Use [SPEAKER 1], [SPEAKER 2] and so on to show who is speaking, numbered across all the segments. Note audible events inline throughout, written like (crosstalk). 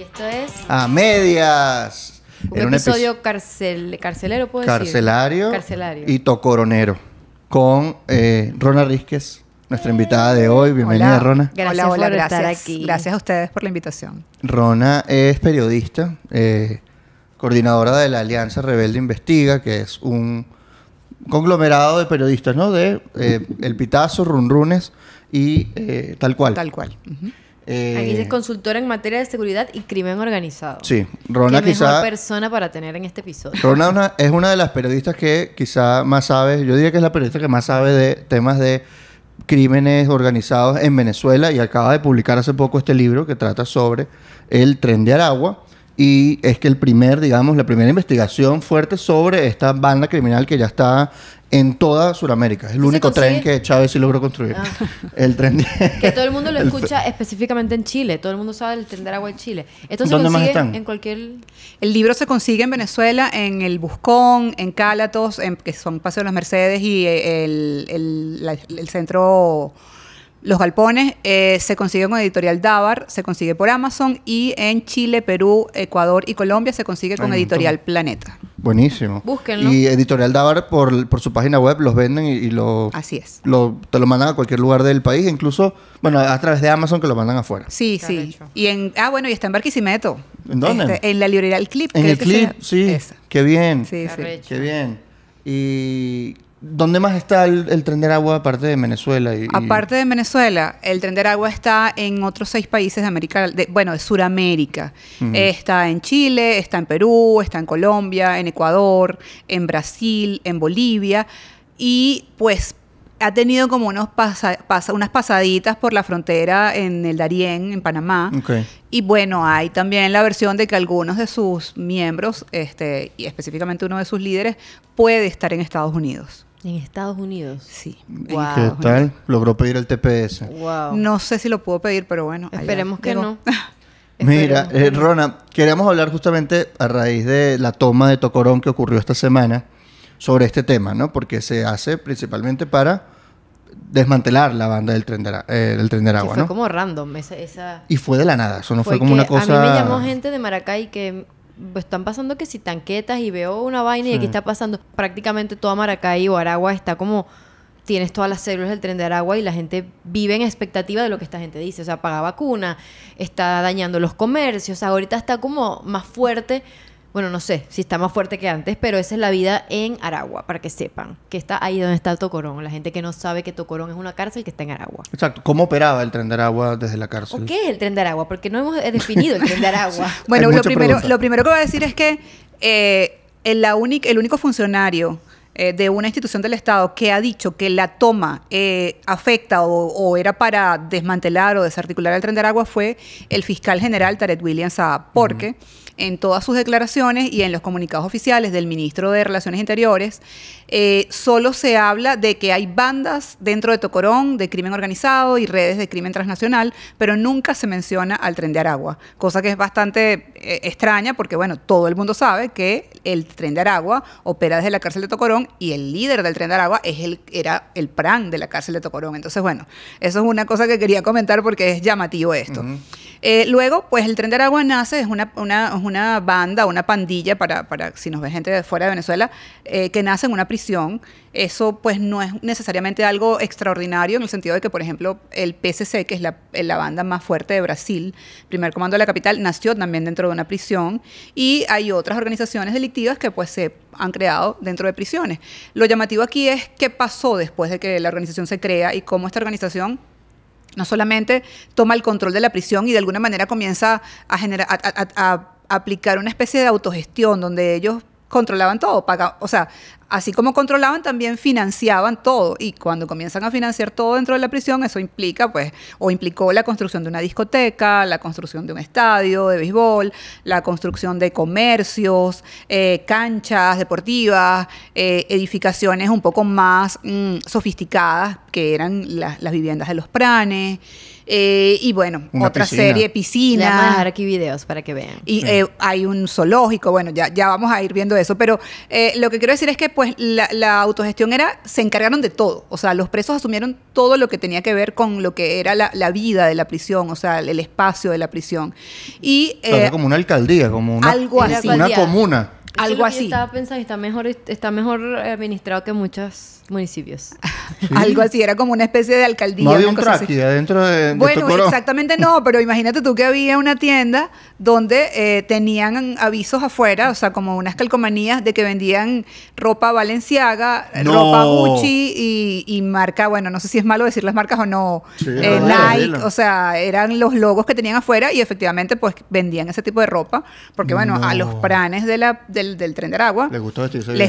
[SPEAKER 1] Y esto es.
[SPEAKER 2] A medias. Un episodio
[SPEAKER 1] carcelero, puede carcelario decir? Carcelario.
[SPEAKER 2] Y tocoronero. Con eh, Rona Rizquez, nuestra invitada de hoy. Bienvenida, Rona.
[SPEAKER 3] Gracias por estar aquí. Gracias a ustedes por la invitación.
[SPEAKER 2] Rona es periodista, eh, coordinadora de la Alianza Rebelde Investiga, que es un conglomerado de periodistas, ¿no? De eh, El Pitazo, Runrunes y eh, Tal Cual. Tal Cual. Eh, Aquí es
[SPEAKER 1] consultora en materia de seguridad y crimen organizado.
[SPEAKER 2] Sí, Rona quizá... mejor
[SPEAKER 1] persona para tener en este episodio. Rona
[SPEAKER 2] es una de las periodistas que quizá más sabe, yo diría que es la periodista que más sabe de temas de crímenes organizados en Venezuela y acaba de publicar hace poco este libro que trata sobre el tren de Aragua y es que el primer, digamos, la primera investigación fuerte sobre esta banda criminal que ya está en toda Sudamérica. Es el único tren que Chávez sí logró construir. Ah. (laughs) El tren
[SPEAKER 1] Que todo el mundo lo (laughs) escucha
[SPEAKER 3] específicamente en Chile. Todo el mundo sabe el tren de en Chile. Esto se ¿Dónde en cualquier... El libro se consigue en Venezuela, en El Buscón, en Cálatos, en, que son Paseo de las Mercedes y eh, el, el centro... Los Galpones eh, se consiguen con Editorial Dabar, se consigue por Amazon y en Chile, Perú, Ecuador y Colombia se consigue con Editorial Planeta.
[SPEAKER 2] Buenísimo. Búsquenlo. Y Editorial Dabar por, su página web los venden y, lo... Así es. te lo mandan a cualquier lugar del país, incluso, bueno, a, través de Amazon que lo mandan afuera.
[SPEAKER 3] Sí, sí. Y en, ah, bueno, y está en Barquisimeto.
[SPEAKER 2] ¿En dónde? Este,
[SPEAKER 3] en la librería El Clip. En El Clip,
[SPEAKER 2] sí. Qué bien. Sí, sí. Qué bien. Y ¿Dónde más está el, el, tren de agua aparte de Venezuela? Aparte
[SPEAKER 3] de Venezuela, el tren de agua está en otros seis países de América, bueno, de Sudamérica. Está en Chile, está en Perú, está en Colombia, en Ecuador, en Brasil, en Bolivia. Y pues ha tenido como unos unas pasaditas por la frontera en el Darién, en Panamá. Y bueno, hay también la versión de que algunos de sus miembros, este, y específicamente uno de sus líderes, puede estar en Estados Unidos. En Estados Unidos. Sí. ¿Qué
[SPEAKER 2] tal? Logró pedir el TPS.
[SPEAKER 3] Wow. No sé si lo pudo pedir, pero bueno. Esperemos que no. (laughs)
[SPEAKER 2] Mira, eh, Rona, queríamos hablar justamente a raíz de la toma de Tocorón que ocurrió esta semana sobre este tema, ¿no? Porque se hace principalmente para desmantelar la banda del tren de, eh, del tren de Aragua, fue como
[SPEAKER 1] random esa,
[SPEAKER 2] Y fue de la nada, eso no fue, como una cosa... A mí me llamó
[SPEAKER 1] gente de Maracay que pues, están pasando que si tanquetas y veo una vaina y aquí está pasando prácticamente toda Maracay o Aragua está como tienes todas las células del tren de Aragua y la gente vive en expectativa de lo que esta gente dice, o sea, paga vacuna, está dañando los comercios, ahorita está como más fuerte bueno, no sé si está más fuerte que antes, pero esa es la vida en Aragua, para que sepan, que está ahí donde está Tocorón. La gente que no sabe que Tocorón es una cárcel que está en Aragua.
[SPEAKER 2] Exacto. ¿Cómo operaba el tren de Aragua desde la cárcel? ¿Por qué
[SPEAKER 3] es el tren de Aragua? Porque no hemos eh, definido el tren de Aragua. (laughs) bueno, lo primero, lo primero que voy a decir es que eh, la el único funcionario eh, de una institución del Estado que ha dicho que la toma eh, afecta o, era para desmantelar o desarticular el tren de Aragua fue el fiscal general Tarek William Saab, porque en todas sus declaraciones y en los comunicados oficiales del ministro de Relaciones Interiores, eh, solo se habla de que hay bandas dentro de Tocorón de crimen organizado y redes de crimen transnacional, pero nunca se menciona al tren de Aragua, cosa que es bastante eh, extraña porque, bueno, todo el mundo sabe que el tren de Aragua opera desde la cárcel de Tocorón y el líder del tren de Aragua es el, era el PRAN de la cárcel de Tocorón. Entonces, bueno, eso es una cosa que quería comentar porque es llamativo esto. Eh, luego, pues el Tren de Aragua nace, es una, banda, una pandilla, para, para, si nos ve gente de fuera de Venezuela, eh, que nace en una prisión. Eso pues no es necesariamente algo extraordinario en el sentido de que, por ejemplo, el PCC, que es la, eh, la banda más fuerte de Brasil, primer comando de la capital, nació también dentro de una prisión y hay otras organizaciones delictivas que pues se han creado dentro de prisiones. Lo llamativo aquí es qué pasó después de que la organización se crea y cómo esta organización no solamente toma el control de la prisión y de alguna manera comienza a, generar, a, aplicar una especie de autogestión donde ellos controlaban todo, o sea, así como controlaban, también financiaban todo. Y cuando comienzan a financiar todo dentro de la prisión, eso implica, pues, o implicó la construcción de una discoteca, la construcción de un estadio de béisbol, la construcción de comercios, eh, canchas deportivas, eh, edificaciones un poco más mm, sofisticadas, que eran las viviendas de los pranes. Eh, y bueno, otra serie, piscina. aquí videos para que vean. Y eh, hay un zoológico, bueno, ya, ya vamos a ir viendo eso. Pero eh, lo que quiero decir es que pues la, autogestión era, se encargaron de todo. O sea, los presos asumieron todo lo que tenía que ver con lo que era la, vida de la prisión, o sea, el, espacio de la prisión. Y,
[SPEAKER 2] como una alcaldía, como una, algo así. una comuna.
[SPEAKER 1] Algo así. Yo estaba pensando, está mejor, está mejor administrado que
[SPEAKER 3] muchos municipios. (laughs) Algo así, era como una especie de alcaldía. No había un
[SPEAKER 2] adentro de, Bueno,
[SPEAKER 3] exactamente no, (laughs) pero imagínate tú que había una tienda donde eh, tenían avisos afuera, o sea, como unas calcomanías de que vendían ropa valenciaga, eh, ropa Gucci y, marca, bueno, no sé si es malo decir las marcas o no, eh, Nike, o sea, eran los logos que tenían afuera y efectivamente pues vendían ese tipo de ropa, porque bueno, a los pranes de la del, tren de agua Les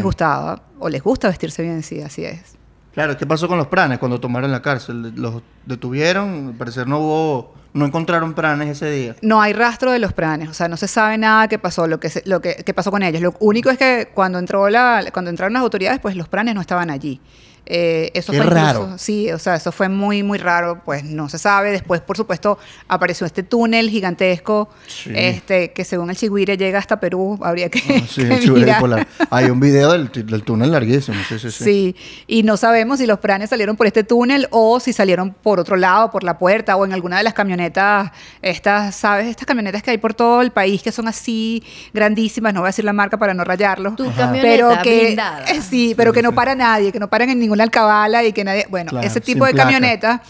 [SPEAKER 3] gustaba, o les gusta vestirse bien, sí, así es.
[SPEAKER 2] Claro, ¿qué pasó con los pranes cuando tomaron la cárcel? ¿Los detuvieron? Al parecer no hubo, no encontraron pranes ese día.
[SPEAKER 3] No hay rastro de los pranes, o sea, no se sabe nada qué pasó, lo que, lo que, pasó con ellos. Lo único es que cuando, entró la, cuando entraron las autoridades, pues los pranes no estaban allí. Eh, eso fue sí, o sea, eso fue muy, muy raro, pues no se sabe. Después, por supuesto, apareció este túnel gigantesco, este, que según el Chihuire llega hasta Perú, habría que. Ah,
[SPEAKER 2] (laughs) hay un video del, túnel larguísimo, sí,
[SPEAKER 3] y no sabemos si los pranes salieron por este túnel o si salieron por otro lado, por la puerta, o en alguna de las camionetas, estas, ¿sabes? Estas camionetas que hay por todo el país que son así grandísimas, no voy a decir la marca para no rayarlo pero que eh, Sí, pero que no para nadie, que no paran en ningún ninguna alcabala y que nadie. Bueno, ese tipo de camioneta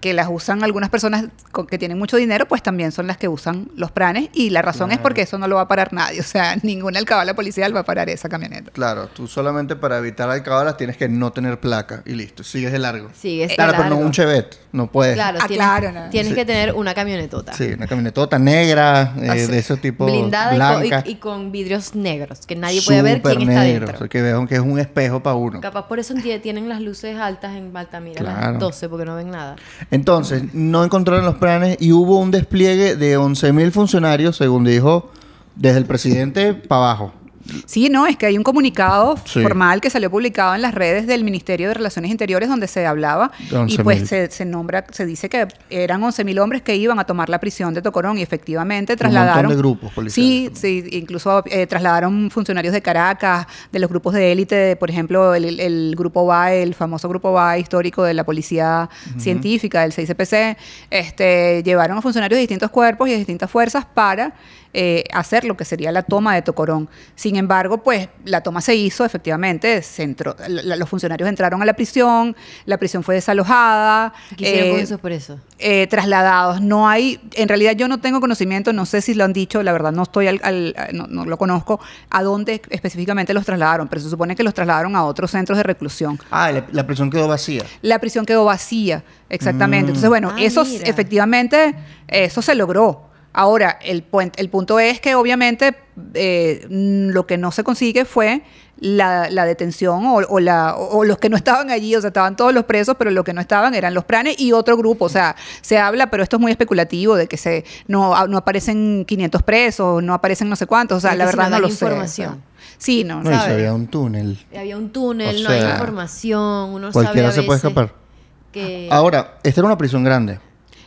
[SPEAKER 3] que las usan algunas personas que tienen mucho dinero, pues también son las que usan los pranes y la razón es porque eso no lo va a parar nadie, (laughs) o sea, ningún alcabala policial va a parar esa camioneta.
[SPEAKER 2] Claro, tú solamente para evitar alcabalas tienes que no tener placa y listo, sigues de largo. claro, pero no un Chevette, no puedes. Claro,
[SPEAKER 3] ah, tienes, claro, tienes que tener
[SPEAKER 1] una camionetota.
[SPEAKER 2] Sí, una camionetota negra, eh, de esos tipo blindada Y,
[SPEAKER 1] con, vidrios negros, que nadie puede ver quién está dentro.
[SPEAKER 2] que que es un espejo para uno.
[SPEAKER 1] Capaz por eso tienen las luces altas en Baltamira, las 12 porque no ven nada.
[SPEAKER 2] Entonces, no encontraron los planes y hubo un despliegue de 11.000 funcionarios, según dijo, desde el presidente para abajo.
[SPEAKER 3] Sí, no, es que hay un comunicado formal que salió publicado en las redes del Ministerio de Relaciones Interiores donde se hablaba y pues se, nombra, se dice que eran 11.000 hombres que iban a tomar la prisión de Tocorón y efectivamente trasladaron... Un de grupos policiales. Sí, sí incluso eh, trasladaron funcionarios de Caracas, de los grupos de élite, por ejemplo, el, grupo BAE, el famoso grupo BAE histórico de la policía científica del 6 este, llevaron a funcionarios de distintos cuerpos y de distintas fuerzas para eh, hacer lo que sería la toma de Tocorón. Sin embargo, pues la toma se hizo, efectivamente, los funcionarios entraron a la prisión, la prisión fue desalojada. Eh, eh, trasladados. No hay, en realidad yo no tengo conocimiento, no sé si lo han dicho, la verdad no estoy al, no, lo conozco, a dónde específicamente los trasladaron, pero se supone que los trasladaron a otros centros de reclusión.
[SPEAKER 2] Ah, la, prisión quedó vacía.
[SPEAKER 3] La prisión quedó vacía, exactamente. Mm. Entonces, bueno, ah, eso efectivamente, eso se logró. Ahora, el, punto es que obviamente eh, mm, lo que no se consigue fue la, detención o, los que no estaban allí, o sea, estaban todos los presos, pero lo que no estaban eran los pranes y otro grupo, o sea, se habla, pero esto es muy especulativo, de que se no, ah, aparecen 500 presos, no aparecen no sé cuántos, o sea, la verdad no lo sé. sé.
[SPEAKER 1] Sí, no, no había
[SPEAKER 2] un túnel. Había
[SPEAKER 1] un túnel, no hay
[SPEAKER 3] información, uno sabe se puede escapar.
[SPEAKER 2] Ahora, esta era una prisión grande.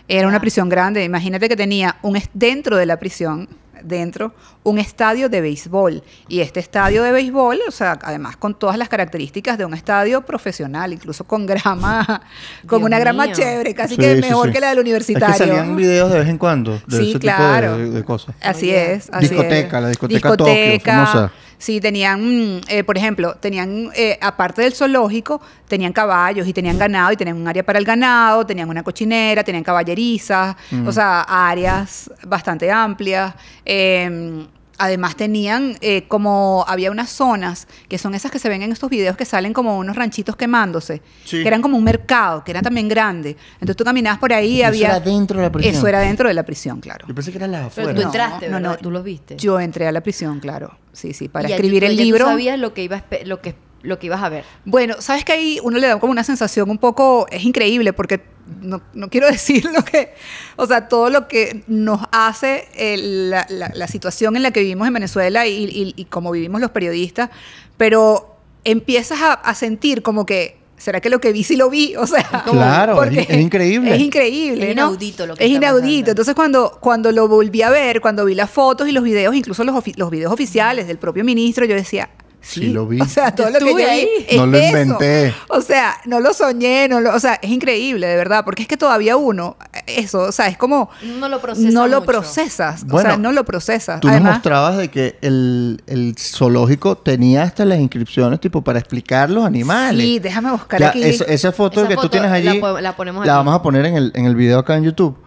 [SPEAKER 3] Era una ah. prisión grande. Imagínate que tenía un dentro de la prisión dentro un estadio de béisbol. Y este estadio de béisbol, o sea, además con todas las características de un estadio profesional, incluso con grama, (laughs) con una grama chévere, casi que mejor que la del universitario. Es que salían
[SPEAKER 2] videos de vez en cuando de ese tipo de, cosas. Así es, así discoteca, la discoteca, discoteca Tokio, famosa.
[SPEAKER 3] Sí, tenían, mm, eh, por ejemplo, tenían, eh, aparte del zoológico, tenían caballos y tenían ganado y tenían un área para el ganado, tenían una cochinera, tenían caballerizas, mm. o sea, áreas bastante amplias. Em, además tenían eh, como había unas zonas que son esas que se ven en estos videos que salen como unos ranchitos quemándose, que eran como un mercado, que era también grande. Entonces tú caminabas por ahí y había. Eso era dentro de la prisión. Eso era dentro de la prisión, claro. Yo pensé que era la afuera. tú entraste, no, no, tú los viste. Yo entré a la prisión, claro. Sí, sí, para escribir el libro. Tú sabías
[SPEAKER 1] lo que iba lo que lo que ibas a ver. Bueno,
[SPEAKER 3] sabes que ahí uno le da como una sensación un poco, es increíble porque no, quiero (laughs) decir lo que, o sea, todo lo que nos hace eh, la, la, situación en la que vivimos en Venezuela y, y, como vivimos los periodistas, pero empiezas a, a sentir como que ¿Será que lo que vi sí lo vi? O sea, claro, es, increíble. Es increíble. Es inaudito lo que Es inaudito. Entonces, cuando, cuando lo volví a ver, cuando vi las fotos y los videos, incluso los, los videos oficiales del propio ministro, yo decía,
[SPEAKER 2] Sí, lo vi. O sea, todo lo
[SPEAKER 3] que ahí? no lo inventé. O sea, no lo soñé, no lo, o sea, es increíble, de verdad, porque es que todavía uno eso, o sea, es como no lo, procesa no lo procesas, o sea, no lo procesas. Tú nos
[SPEAKER 2] mostrabas de que el, zoológico tenía hasta las inscripciones tipo para explicar los animales.
[SPEAKER 3] Sí, déjame buscar aquí. Esa,
[SPEAKER 2] foto que tú tienes allí la, ponemos la vamos a poner en el en el video acá en YouTube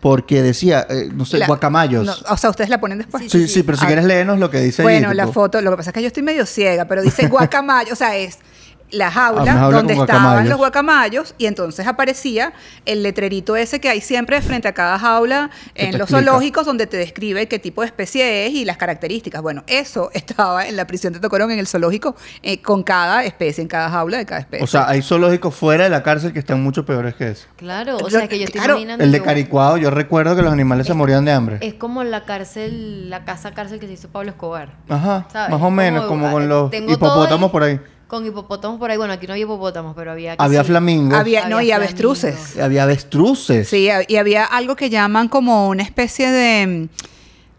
[SPEAKER 2] porque decía, eh, no sé, guacamayos.
[SPEAKER 3] o sea, ustedes la ponen después. Sí, sí, pero si ah. quieres
[SPEAKER 2] léenos lo que dice Bueno, la foto,
[SPEAKER 3] lo que pasa es que yo estoy medio ciega, pero dice (laughs) guacamayos, o sea, es la jaula donde estaban los guacamayos y entonces aparecía el letrerito ese que hay siempre frente a cada jaula en los zoológicos donde te describe qué tipo de especie es y las características. Bueno, eso (laughs) estaba en la prisión de Tocorón, en el zoológico, eh, con cada especie, en cada jaula de cada especie. O
[SPEAKER 2] sea, hay zoológicos fuera de la cárcel que están mucho peores que eso.
[SPEAKER 3] Claro, o sea que yo estoy El
[SPEAKER 2] de Caricuado, yo recuerdo que los animales se morían de hambre. Es
[SPEAKER 1] como la cárcel, la casa cárcel que se hizo Pablo Escobar.
[SPEAKER 2] Ajá, más o menos, como con los hipopótamos por ahí
[SPEAKER 1] con hipopótamos por ahí. Bueno, aquí
[SPEAKER 3] no hay hipopótamos, pero había... Había flamingos. Había, no, y avestruces.
[SPEAKER 2] Había avestruces.
[SPEAKER 3] Sí, y había algo que llaman como una especie de...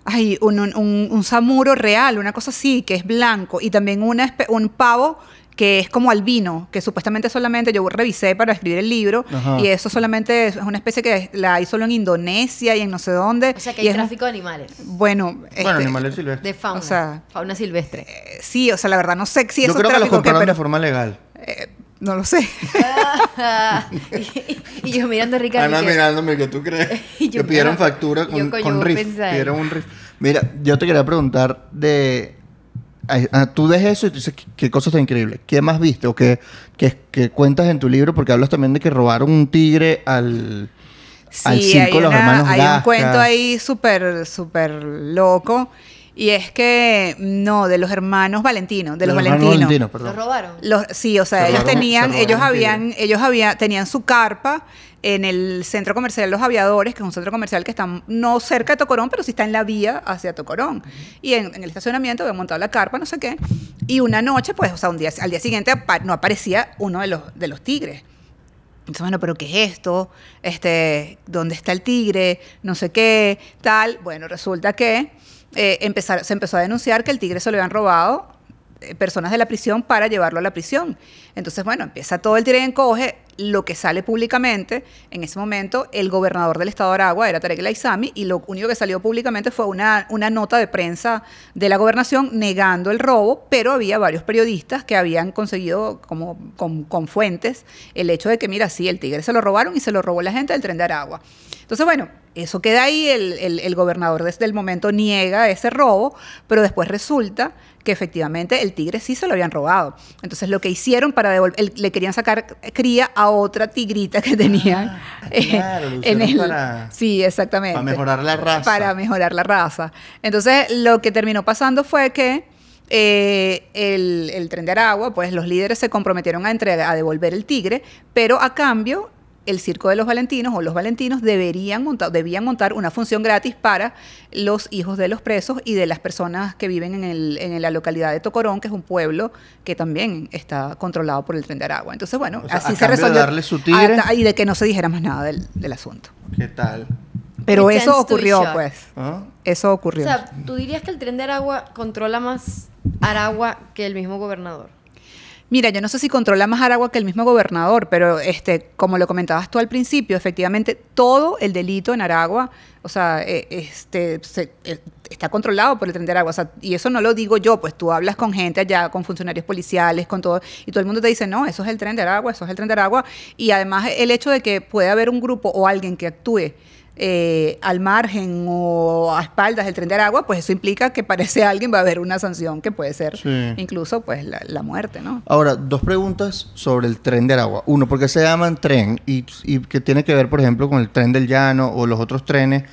[SPEAKER 3] Ay, un, samuro real, una cosa así, que es blanco. Y también una un pavo que es como albino, que supuestamente solamente yo revisé para escribir el libro y eso solamente es una especie que la hay solo en Indonesia y en no sé dónde. O sea, que hay tráfico de animales. Bueno, este, animales silvestres. De fauna, o sea, fauna silvestre. Eh, sí, o sea, la verdad no sé si yo eso creo es que los que, pero, de
[SPEAKER 2] forma legal.
[SPEAKER 3] Eh, no lo sé. (laughs) y, yo mirando a Ricardo. Ana ah,
[SPEAKER 2] mirándome, ¿qué tú crees? (laughs)
[SPEAKER 1] que pidieron factura con, Pidieron un
[SPEAKER 2] riff. Mira, yo te quería preguntar de Ah, tú ves eso y dices, qué cosa tan increíble. ¿Qué más viste o qué, qué, cuentas en tu libro? Porque hablas también de que robaron un tigre al... hay, hay un cuento ahí
[SPEAKER 3] súper, súper loco y es que, no, de los hermanos Valentino, de los, Valentinos. Valentino, ¿Los robaron? Los, sí, o sea, ellos tenían, ellos habían, ellos tenían su carpa en el centro comercial Los Aviadores, que es un centro comercial que está no cerca de Tocorón, pero sí está en la vía hacia Tocorón. Y en, el estacionamiento habían montado la carpa, no sé qué. Y una noche, pues, o sea, un día, al día siguiente no aparecía uno de los, de los tigres. Entonces, bueno, ¿pero qué es esto? Este, ¿Dónde está el tigre? No sé qué, tal. Bueno, resulta que eh, se empezó a denunciar que el tigre se lo habían robado eh, personas de la prisión para llevarlo a la prisión. Entonces, bueno, empieza todo el tigre encoge, lo que sale públicamente, en ese momento el gobernador del estado de Aragua era Tarek Laizami y lo único que salió públicamente fue una, una nota de prensa de la gobernación negando el robo, pero había varios periodistas que habían conseguido como con, con fuentes el hecho de que, mira, sí, el tigre se lo robaron y se lo robó la gente del tren de Aragua. Entonces, bueno, eso queda ahí, el, gobernador desde el momento niega ese robo, pero después resulta que efectivamente el tigre sí se lo habían robado. Entonces lo que hicieron para devolver, le querían sacar cría a otra tigrita que tenían. Ah,
[SPEAKER 1] (laughs) ah, eh, en el,
[SPEAKER 3] sí, exactamente. Para mejorar la raza. Para mejorar la raza. Entonces lo que terminó pasando fue que eh, el, tren de Aragua, pues los líderes se comprometieron a, a devolver el tigre, pero a cambio el Circo de los Valentinos o los Valentinos deberían debían montar una función gratis para los hijos de los presos y de las personas que viven en, el, en la localidad de Tocorón, que es un pueblo que también está controlado por el Tren de Aragua. Entonces, bueno, así se resolvió. y de que no se dijera más nada del, asunto. ¿Qué tal? Pero eso ocurrió, pues. ¿Ah? Eso ocurrió. O sea, tú dirías que el Tren de Aragua
[SPEAKER 1] controla más Aragua que el mismo gobernador.
[SPEAKER 3] Mira, yo no sé si controla más Aragua que el mismo gobernador, pero este, como lo comentabas tú al principio, efectivamente todo el delito en Aragua, o sea, e, este, e, está controlado por el tren de Aragua. y eso no lo digo yo, pues tú hablas con gente allá, con funcionarios policiales, con todo, y todo el mundo te dice, no, eso es el tren de Aragua, eso es el tren de Aragua. Y además el hecho de que puede haber un grupo o alguien que actúe eh, al margen o a espaldas del tren de Aragua, pues eso implica que parece (laughs) alguien va a haber una sanción que puede ser incluso pues la, muerte, ¿no?
[SPEAKER 2] Ahora, dos preguntas sobre el tren de Aragua. Uno, ¿por qué se llaman tren? Y, y que tiene que ver, por ejemplo, con el tren del llano o los otros trenes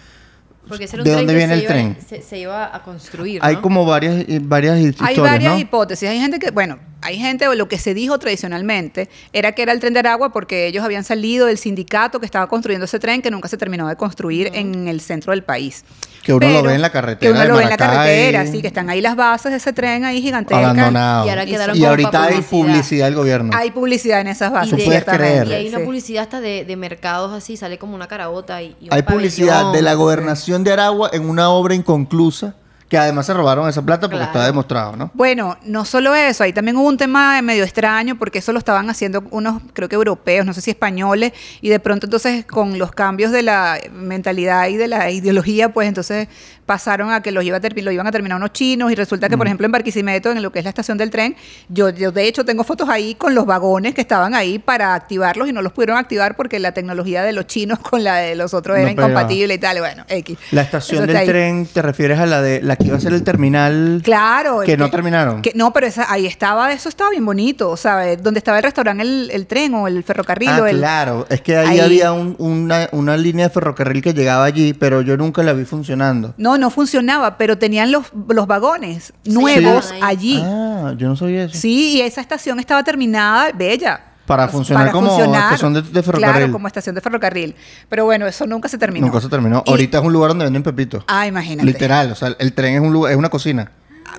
[SPEAKER 3] porque ese dónde viene el tren? Se, a construir. Hay como
[SPEAKER 2] varias, eh, varias Hay varias
[SPEAKER 3] hipótesis. Hay gente que, bueno, hay gente, lo que se dijo tradicionalmente, era que era el tren de Aragua porque ellos habían salido del sindicato que estaba construyendo ese tren que nunca se terminó de construir en el centro del país.
[SPEAKER 2] Que uno lo ve en la carretera. Que uno lo ve en la carretera, sí, que
[SPEAKER 3] están ahí las bases de ese tren ahí gigantesco. Abandonado. Y ahora quedaron Y, ahorita hay publicidad
[SPEAKER 2] del gobierno. Hay
[SPEAKER 3] publicidad en esas bases. Y, creer. y hay una publicidad hasta de, mercados así, sale como una carabota. Y,
[SPEAKER 2] hay publicidad de la gobernación de Aragua en una obra inconclusa que además se robaron esa plata porque está demostrado, ¿no?
[SPEAKER 3] Bueno, no solo eso, ahí también hubo un tema medio extraño porque eso lo estaban haciendo unos, creo que europeos, no sé si españoles, y de pronto entonces con los cambios de la mentalidad y de la ideología, pues entonces pasaron a que los iban a terminar unos chinos y resulta que, por mm. ejemplo, en Barquisimeto, en lo que es la estación del tren, yo, de hecho tengo fotos ahí con los vagones que estaban ahí para activarlos y no los pudieron activar porque la tecnología de los chinos con la de los otros era incompatible y tal. Bueno, X. La estación del tren,
[SPEAKER 2] ¿te refieres a la de la que iba a ser el terminal?
[SPEAKER 3] Claro. Que, no
[SPEAKER 2] terminaron. Que,
[SPEAKER 3] no, pero ahí estaba, eso estaba bien bonito, ¿sabes? Eh, donde estaba el restaurante, el, tren o el ferrocarril. Ah, claro,
[SPEAKER 2] es que ahí, había una, una línea de ferrocarril que llegaba allí, pero yo nunca la vi funcionando.
[SPEAKER 3] No, no funcionaba, pero tenían los, los vagones nuevos allí. Ah, yo no sabía eso. Sí, y esa estación estaba terminada, bella.
[SPEAKER 2] Para funcionar como estación de, ferrocarril. Claro, como
[SPEAKER 3] estación de ferrocarril. Pero bueno, eso nunca se terminó. Nunca se
[SPEAKER 2] terminó. Ahorita es un lugar donde venden pepitos. Ah,
[SPEAKER 3] imagínate. Literal,
[SPEAKER 2] o sea, el tren es, un es una cocina.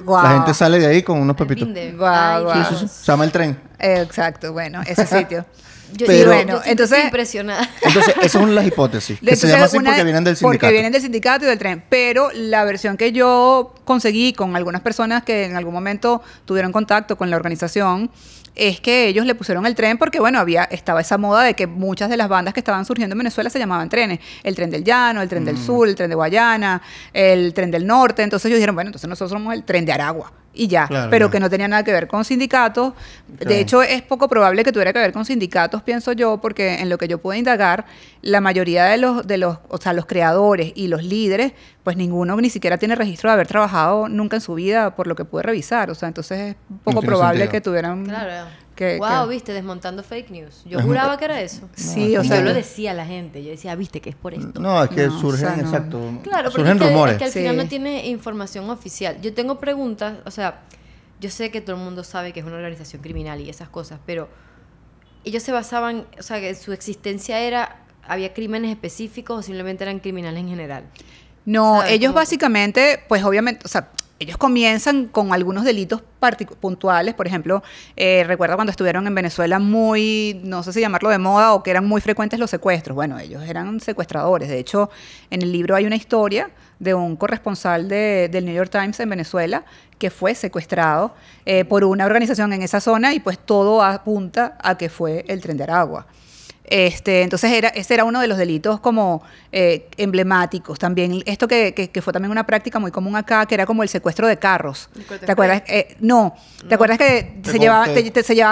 [SPEAKER 2] Ah, La gente sale de ahí con unos pepitos. Se llama el tren.
[SPEAKER 3] exacto, bueno, ese sitio. (laughs) Yo, pero, bueno, entonces impresionada.
[SPEAKER 2] Entonces, esas son las hipótesis. que (laughs) se llama así porque vienen del sindicato. Porque vienen del
[SPEAKER 3] sindicato y del tren. Pero la versión que yo conseguí con algunas personas que en algún momento tuvieron contacto con la organización es que ellos le pusieron el tren porque, bueno, había, estaba esa moda de que muchas de las bandas que estaban surgiendo en Venezuela se llamaban trenes. El tren del llano, el tren del mm. sur, el tren de Guayana, el tren del norte. Entonces ellos dijeron, bueno, entonces nosotros somos el tren de Aragua y ya, pero que no tenía nada que ver con sindicatos. De hecho, es poco probable que tuviera que ver con sindicatos, pienso yo, porque en lo que yo pude indagar, la mayoría de los, de los, o sea, los creadores y los líderes, pues ninguno ni siquiera tiene registro de haber trabajado nunca en su vida, por lo que pude revisar. O sea, entonces es poco probable que tuvieran wow,
[SPEAKER 1] viste, desmontando fake news. Yo juraba que era eso. Sí, o yo lo decía a la gente, yo decía, viste que es por esto. No, es que surgen, surgen rumores. Es que al final no tiene información oficial. Yo tengo preguntas, o sea, yo sé que todo el mundo sabe que es una organización criminal y esas cosas, pero ellos se basaban, o sea, que su existencia era, había crímenes específicos o simplemente eran criminales en general.
[SPEAKER 3] No, ellos básicamente, pues obviamente, o sea, ellos comienzan con algunos delitos puntuales, por ejemplo, eh, recuerda cuando estuvieron en Venezuela muy, no sé si llamarlo de moda o que eran muy frecuentes los secuestros. Bueno, ellos eran secuestradores. De hecho, en el libro hay una historia de un corresponsal del New York Times en Venezuela que fue secuestrado eh, por una organización en esa zona y pues todo apunta a que fue el tren de Aragua. Este, entonces era, ese era uno de los delitos como eh, emblemáticos también. Esto que, fue también una práctica muy común acá, que era como el secuestro de carros. ¿Te, acuerdas? Eh, no. ¿te acuerdas que se, llevaban,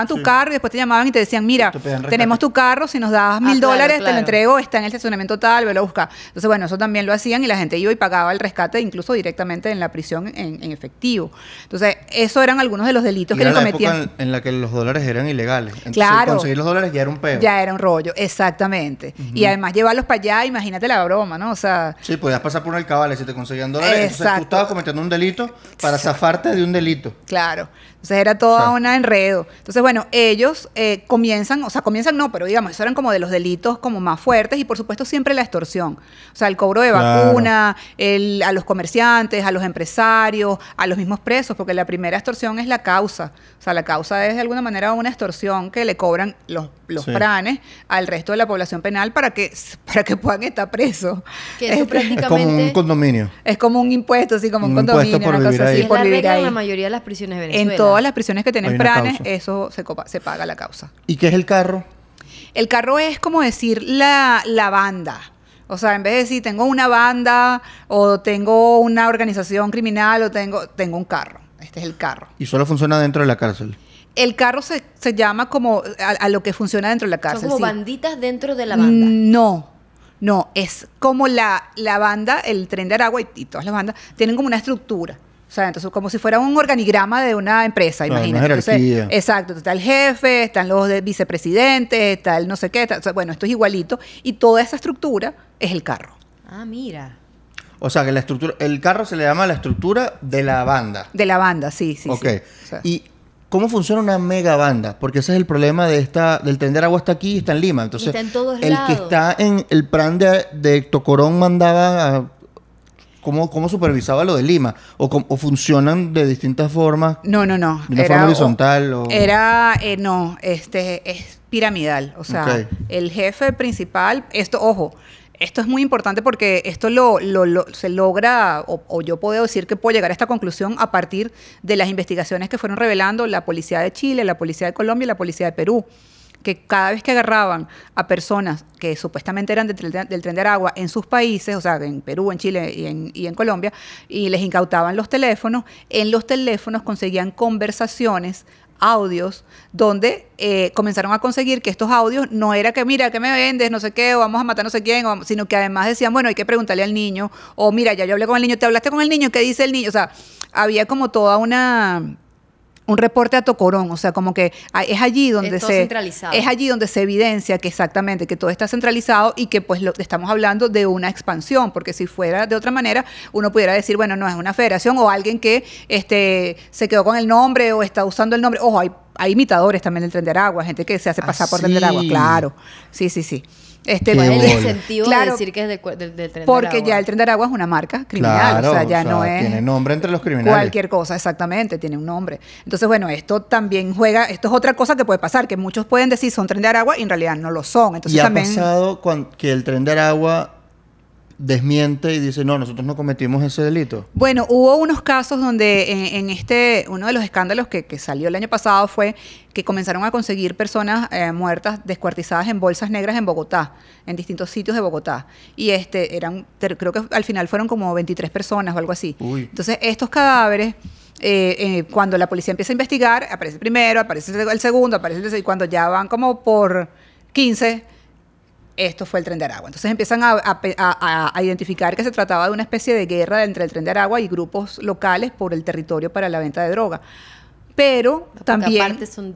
[SPEAKER 3] tu carro y después te llamaban y te decían, mira, tenemos tu carro, si nos das ah, mil dólares, te lo entrego, está en el estacionamiento tal, ve a busca. Entonces, bueno, eso también lo hacían y la gente iba y pagaba el rescate incluso directamente en la prisión en, efectivo. Entonces, eso eran algunos de los delitos que le cometían.
[SPEAKER 2] en, la que los dólares eran ilegales. Entonces, claro. conseguir los dólares ya era un peo. Ya
[SPEAKER 3] era un robo exactamente. Y además llevarlos para allá, imagínate la broma, ¿no? O sea...
[SPEAKER 2] Sí, podías pasar por un alcabal si te conseguían dólares. Exacto. Entonces tú cometiendo un delito para zafarte de un delito.
[SPEAKER 3] Claro. Entonces era toda una enredo. Entonces, bueno, ellos eh, comienzan, o sea, comienzan no, pero digamos, eso eran como de los delitos como más fuertes y por supuesto siempre la extorsión. O sea, el cobro de vacuna, el, a los comerciantes, a los empresarios, a los mismos presos, porque la primera extorsión es la causa sea, la causa es de alguna manera una extorsión que le cobran los, los pranes al resto de la población penal para que, para que puedan estar presos. Que este, es como un condominio. Es como un impuesto, así como un, condominio, por una cosa Es la regla en la mayoría de las prisiones de En todas las prisiones que tienen pranes, eso se, se paga la causa. ¿Y
[SPEAKER 2] qué es el carro?
[SPEAKER 3] El carro es como decir la, la banda. O sea, en vez de decir tengo una banda o tengo una organización criminal o tengo, tengo un carro es el carro.
[SPEAKER 2] ¿Y solo funciona dentro de la cárcel?
[SPEAKER 3] El carro se, llama como a, lo que funciona dentro de la cárcel. Son como banditas dentro de la banda. Mm, no, no, es como la, banda, el tren de Aragua y, todas las bandas, tienen como una estructura. O sea, entonces como si fuera un organigrama de una empresa, imagínate. exacto, está el jefe, están los vicepresidentes, está el no sé qué, bueno, esto es igualito y toda esa estructura es el carro. Ah, mira.
[SPEAKER 2] O sea, que la estructura, el carro se le llama la estructura de la banda.
[SPEAKER 3] De la banda, sí, sí. Ok. Sí. ¿Y
[SPEAKER 2] cómo funciona una mega banda? Porque ese es el problema de esta, del tender agua está aquí y está en Lima. Entonces, está
[SPEAKER 3] en el que está
[SPEAKER 2] en el plan de, de Tocorón mandaba a, ¿Cómo, supervisaba lo de Lima? ¿O, funcionan de distintas formas?
[SPEAKER 3] No, no, no. ¿De una forma horizontal?
[SPEAKER 2] O, Era,
[SPEAKER 3] eh, no, este es piramidal. O sea, el jefe principal, esto, ojo, esto es muy importante porque esto se logra, o, yo puedo decir que puedo llegar a esta conclusión a partir de las investigaciones que fueron revelando la policía de Chile, la policía de Colombia y la policía de Perú que cada vez que agarraban a personas que supuestamente eran del, tren de Aragua en sus países, o sea, en Perú, en Chile y en, y en Colombia, y les incautaban los teléfonos, en los teléfonos conseguían conversaciones audios donde eh, comenzaron a conseguir que estos audios no era que, mira, que me vendes, no sé qué, o vamos a matar no sé quién, sino que además decían, bueno, hay que preguntarle al niño, o mira, ya yo hablé con el niño, te hablaste con el niño, ¿qué dice el niño? O sea, había como toda una un reporte a Tocorón, o sea, como que es allí donde se es allí donde se evidencia que exactamente que todo está centralizado y que pues lo, estamos hablando de una expansión, porque si fuera de otra manera, uno pudiera decir, bueno, no es una federación o alguien que este se quedó con el nombre o está usando el nombre. Ojo, hay, imitadores también del Tren de Aragua, gente que se hace pasar por Tren de Aragua, ah, claro. Sí, sí, sí. Este, el incentivo de decir que es
[SPEAKER 1] del, Tren Porque de Aragua? ya
[SPEAKER 3] el Tren de Aragua es una marca criminal, o sea, ya no es... Tiene
[SPEAKER 2] nombre entre los criminales. Cualquier
[SPEAKER 3] cosa, exactamente, tiene un nombre. Entonces, bueno, esto también juega, esto es otra cosa que puede pasar, que muchos pueden decir son Tren de Aragua y en realidad no lo son. Entonces, y ha pasado
[SPEAKER 2] que el Tren de Aragua desmiente y dice, no, nosotros no cometimos ese delito.
[SPEAKER 3] Bueno, hubo unos casos donde en, este, uno de los escándalos que, salió el año pasado fue que comenzaron a conseguir personas eh, muertas descuartizadas en bolsas negras en Bogotá, en distintos sitios de Bogotá. Y este, eran, creo que al final fueron como 23 personas o algo así. Entonces, estos cadáveres... Eh, eh, cuando la policía empieza a investigar, aparece el primero, aparece el segundo, aparece el tercero, y cuando ya van como por 15, esto fue el tren de Aragua. Entonces empiezan a, identificar que se trataba de una especie de guerra entre el tren de Aragua y grupos locales por el territorio para la venta de droga pero también... Aparte son,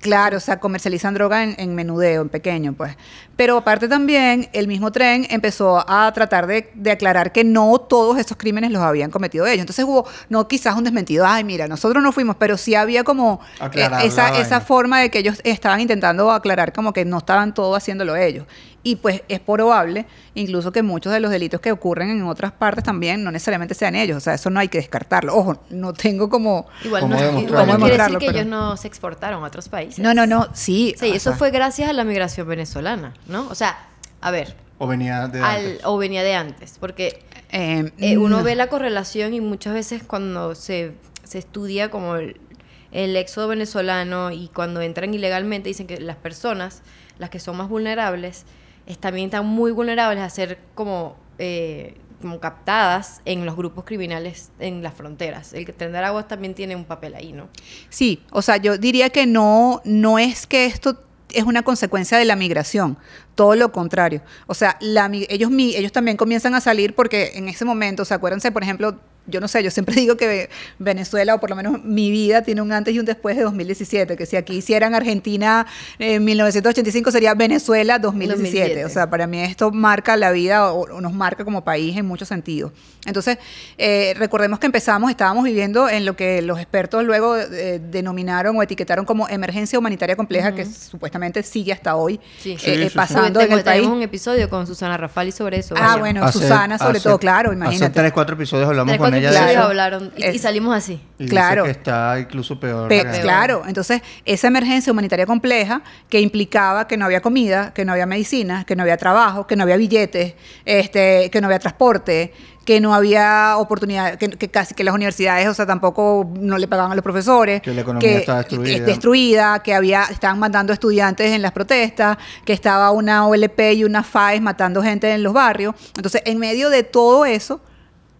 [SPEAKER 3] Claro, o sea, comercializan droga en, menudeo, en pequeño, pues. Pero aparte también, el mismo tren empezó a tratar de, aclarar que no todos esos crímenes los habían cometido ellos. Entonces hubo, no quizás un desmentido, ay, mira, nosotros no fuimos, pero sí había como eh, esa, esa forma de que ellos estaban intentando aclarar como que no estaban todos haciéndolo ellos y pues es probable incluso que muchos de los delitos que ocurren en otras partes también no necesariamente sean ellos, o sea, eso no hay que descartarlo. Ojo, no tengo como igual no, igual quiere decir que ellos
[SPEAKER 1] no se exportaron a otros países. No, no, no, sí. Sí, eso fue gracias a la migración venezolana, ¿no? O sea, a ver,
[SPEAKER 2] o venía
[SPEAKER 3] de
[SPEAKER 1] antes. O venía de antes, porque em, eh, uno ve la correlación y muchas veces cuando se, estudia como el, el éxodo venezolano y cuando entran ilegalmente dicen que las personas, las que son más vulnerables, también están muy vulnerables a ser como, eh, como captadas en los grupos criminales en las fronteras. El que de aguas también tiene un papel ahí, ¿no?
[SPEAKER 3] Sí, o sea, yo diría que no, no es que esto es una consecuencia de la migración, todo lo contrario. O sea, la, ellos, ellos también comienzan a salir porque en ese momento, se sea, acuérdense, por ejemplo, yo no sé, yo siempre (laughs) digo que Venezuela, o por lo menos mi vida, tiene un antes y un después de 2017, que si aquí hicieran Argentina eh, en 1985 sería Venezuela 2017. O sea, para mí esto marca la vida o, nos marca como país en muchos sentidos. Entonces, eh, recordemos que empezamos, estábamos viviendo en lo que los expertos luego eh, denominaron o etiquetaron como emergencia humanitaria compleja, que supuestamente sigue hasta hoy sí. pasando en país. un episodio con Susana Rafali sobre eso. Ah, bueno, Susana sobre todo, claro, imagínate. Hace tres,
[SPEAKER 2] cuatro episodios hablamos con
[SPEAKER 3] y, salimos así. claro.
[SPEAKER 2] está incluso peor. claro.
[SPEAKER 3] Entonces, esa emergencia humanitaria compleja que implicaba que no había comida, que no había medicina, que no había trabajo, que no había billetes, este, que no había transporte, que no había oportunidad, que, casi que las universidades, o sea, tampoco no le pagaban a los profesores, que la economía estaba destruida. que había, estaban mandando estudiantes en las protestas, que estaba una OLP y una FAES matando gente en los barrios. Entonces, en medio de todo eso,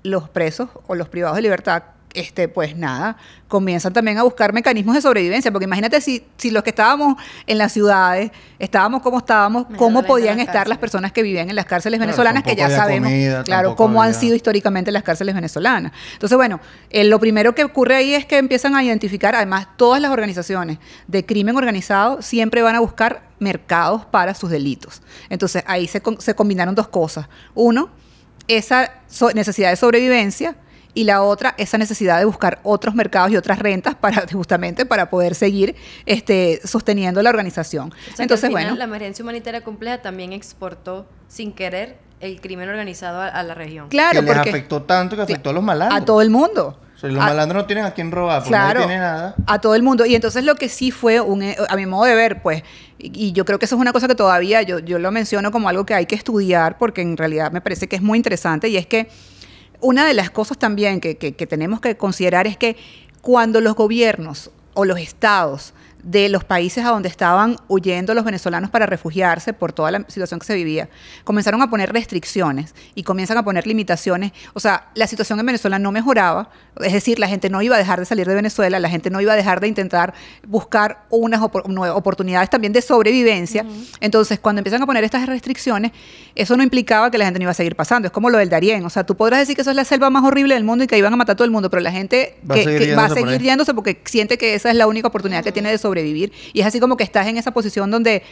[SPEAKER 3] los presos o los privados de libertad este, pues nada, comienzan también a buscar mecanismos de sobrevivencia, porque imagínate si, si los que estábamos en las ciudades, estábamos como estábamos, cómo podían estar las personas que vivían en las cárceles venezolanas, que ya sabemos, claro, cómo han sido históricamente las cárceles venezolanas. Entonces, bueno, eh, lo primero que ocurre ahí es que empiezan a identificar, además, todas las organizaciones de crimen organizado siempre van a buscar mercados para sus delitos. Entonces, ahí se, se combinaron dos cosas. Uno, esa necesidad de sobrevivencia y la otra esa necesidad de buscar otros mercados y otras rentas para (laughs) justamente para poder seguir este, sosteniendo la organización. Entonces, bueno, la
[SPEAKER 1] emergencia humanitaria compleja también exportó sin querer el crimen organizado a, la región. Claro, que les afectó
[SPEAKER 3] tanto que afectó a los malandros. A todo el mundo. los malandros no tienen a quién robar, pues claro, no tienen nada. A todo el mundo. Y entonces lo que sí fue, un, e, a mi modo de ver, pues, y yo creo que eso es una cosa que todavía yo, lo menciono como algo que hay que estudiar porque en realidad me parece que es muy interesante y es que una de las cosas también que, que, que tenemos que considerar es que cuando los gobiernos o los estados de los países a donde estaban huyendo los venezolanos para refugiarse por toda la situación que se vivía, comenzaron a poner restricciones y comienzan a poner limitaciones. O sea, la situación en Venezuela no mejoraba, es decir, la gente no iba a dejar de salir de Venezuela, la gente no iba a dejar de intentar buscar unas oportunidades también de sobrevivencia. Entonces, cuando empiezan a poner estas restricciones, eso no implicaba que la gente no iba a seguir pasando. Es como lo del Darién. O sea, tú podrás decir que eso es la selva más horrible del mundo y que iban a matar a todo el mundo, pero la gente va a seguir, yéndose, porque siente que esa es la única oportunidad que tiene de sobrevivir y es así como que estás en esa posición donde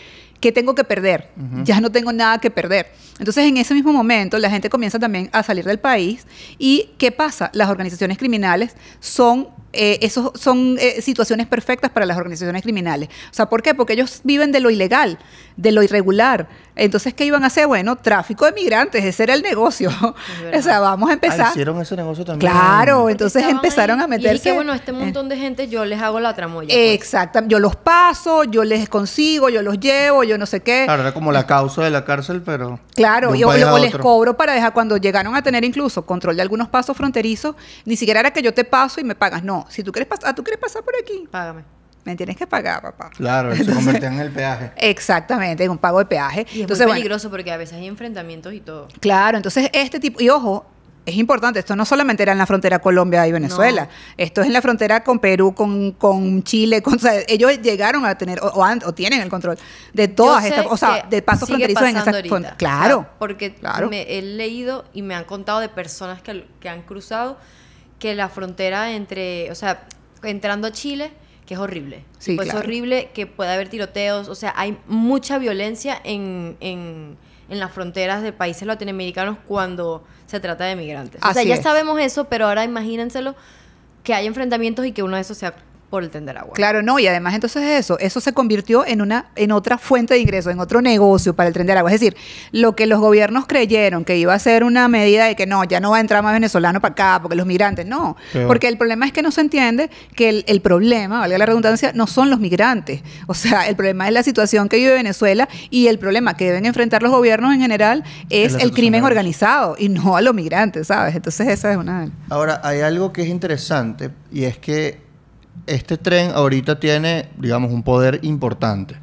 [SPEAKER 3] ¿qué tengo que perder? Ya no tengo nada que perder. Entonces, en ese mismo momento, la gente comienza también a salir del país. ¿Y qué pasa? Las organizaciones criminales son eh, esos son eh, situaciones perfectas para las organizaciones criminales. O sea, ¿por qué? Porque ellos viven de lo ilegal, de lo irregular. Entonces, ¿qué iban a hacer? Bueno, tráfico de migrantes, ese era el negocio. (laughs) O sea, vamos a ah, empezar. hicieron ese negocio también. Claro, entonces empezaron a meterse. Y es que, bueno,
[SPEAKER 1] este montón de gente yo les hago la tramoya.
[SPEAKER 3] Pues". Exacto, yo los paso, yo les consigo, yo los llevo, yo no sé qué. Claro, era como la
[SPEAKER 2] causa de la cárcel, pero. Claro, yo les cobro
[SPEAKER 3] para dejar, cuando llegaron a tener incluso control de algunos pasos fronterizos, ni siquiera era que yo te paso y me pagas. No, si tú quieres pasar, ah, tú quieres pasar por aquí. Págame. Me tienes que pagar, papá.
[SPEAKER 2] Claro, se convierte en el peaje.
[SPEAKER 3] (laughs) Exactamente, en un pago de peaje. Y es peligroso
[SPEAKER 1] porque a veces hay enfrentamientos y todo.
[SPEAKER 3] Claro, entonces este tipo, y ojo, es importante, esto no solamente era en la frontera Colombia y Venezuela, esto es en la frontera con Perú, con, Chile, con, ellos llegaron a tener o, tienen el control de todas estas, o sea, de pasos fronterizos en esas claro,
[SPEAKER 1] porque he leído y me han contado de personas que, han cruzado que la frontera entre, o sea, entrando a Chile que es horrible. Sí, pues Es horrible que pueda haber tiroteos, o sea, hay mucha violencia en las fronteras de países latinoamericanos cuando se trata de migrantes. o sea, ya sabemos
[SPEAKER 3] eso, pero ahora
[SPEAKER 1] imagínenselo que hay enfrentamientos y que uno de esos sea por el tender agua. Claro,
[SPEAKER 3] no, y además entonces eso, eso se convirtió en una, en otra fuente de ingreso, en otro negocio para el tender agua. Es decir, lo que los gobiernos creyeron que iba a ser una medida de que no, ya no va a entrar más venezolano para acá, porque los migrantes, no. porque el problema es que no se entiende que el, el, problema, valga la redundancia, no son los migrantes. O sea, el problema es la situación que vive Venezuela y el problema que deben enfrentar los gobiernos en general es el crimen organizado y no a los migrantes, ¿sabes? Entonces esa es una...
[SPEAKER 2] Ahora, hay algo que es interesante y es que este tren ahorita tiene, digamos, un poder importante,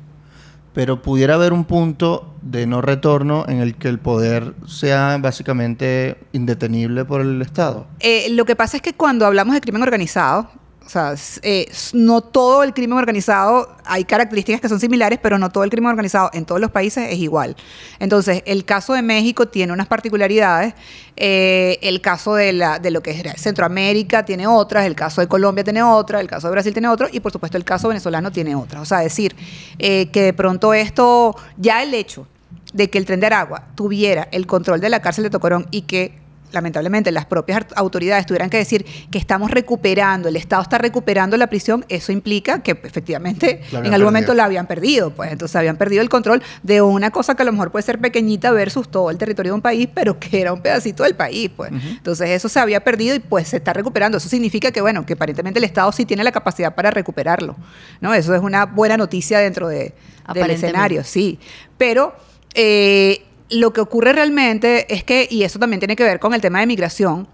[SPEAKER 2] pero pudiera haber un punto de no retorno en el que el poder sea básicamente indetenible por el Estado.
[SPEAKER 3] Eh, lo que pasa es que cuando hablamos de crimen organizado, o sea, eh, no todo el crimen organizado, hay características que son similares, pero no todo el crimen organizado en todos los países es igual. Entonces, el caso de México tiene unas particularidades, eh, el caso de, la, de lo que es Centroamérica tiene otras, el caso de Colombia tiene otra, el caso de Brasil tiene otro, y por supuesto el caso venezolano tiene otra. O sea, decir eh, que de pronto esto, ya el hecho de que el tren de Aragua tuviera el control de la cárcel de Tocorón y que lamentablemente las propias autoridades tuvieran que decir que estamos recuperando, el Estado está recuperando la prisión, eso implica que pues, efectivamente en algún momento la habían perdido, pues entonces habían perdido el control de una cosa que a lo mejor puede ser pequeñita versus todo el territorio de un país, pero que era un pedacito del país, pues. Entonces eso se había perdido y pues se está recuperando. Eso significa que bueno, que aparentemente el Estado sí tiene la capacidad para recuperarlo, ¿no? Eso es una buena noticia dentro de, del escenario, sí. Pero eh, lo que ocurre realmente es que, y eso también tiene que ver con el tema de migración,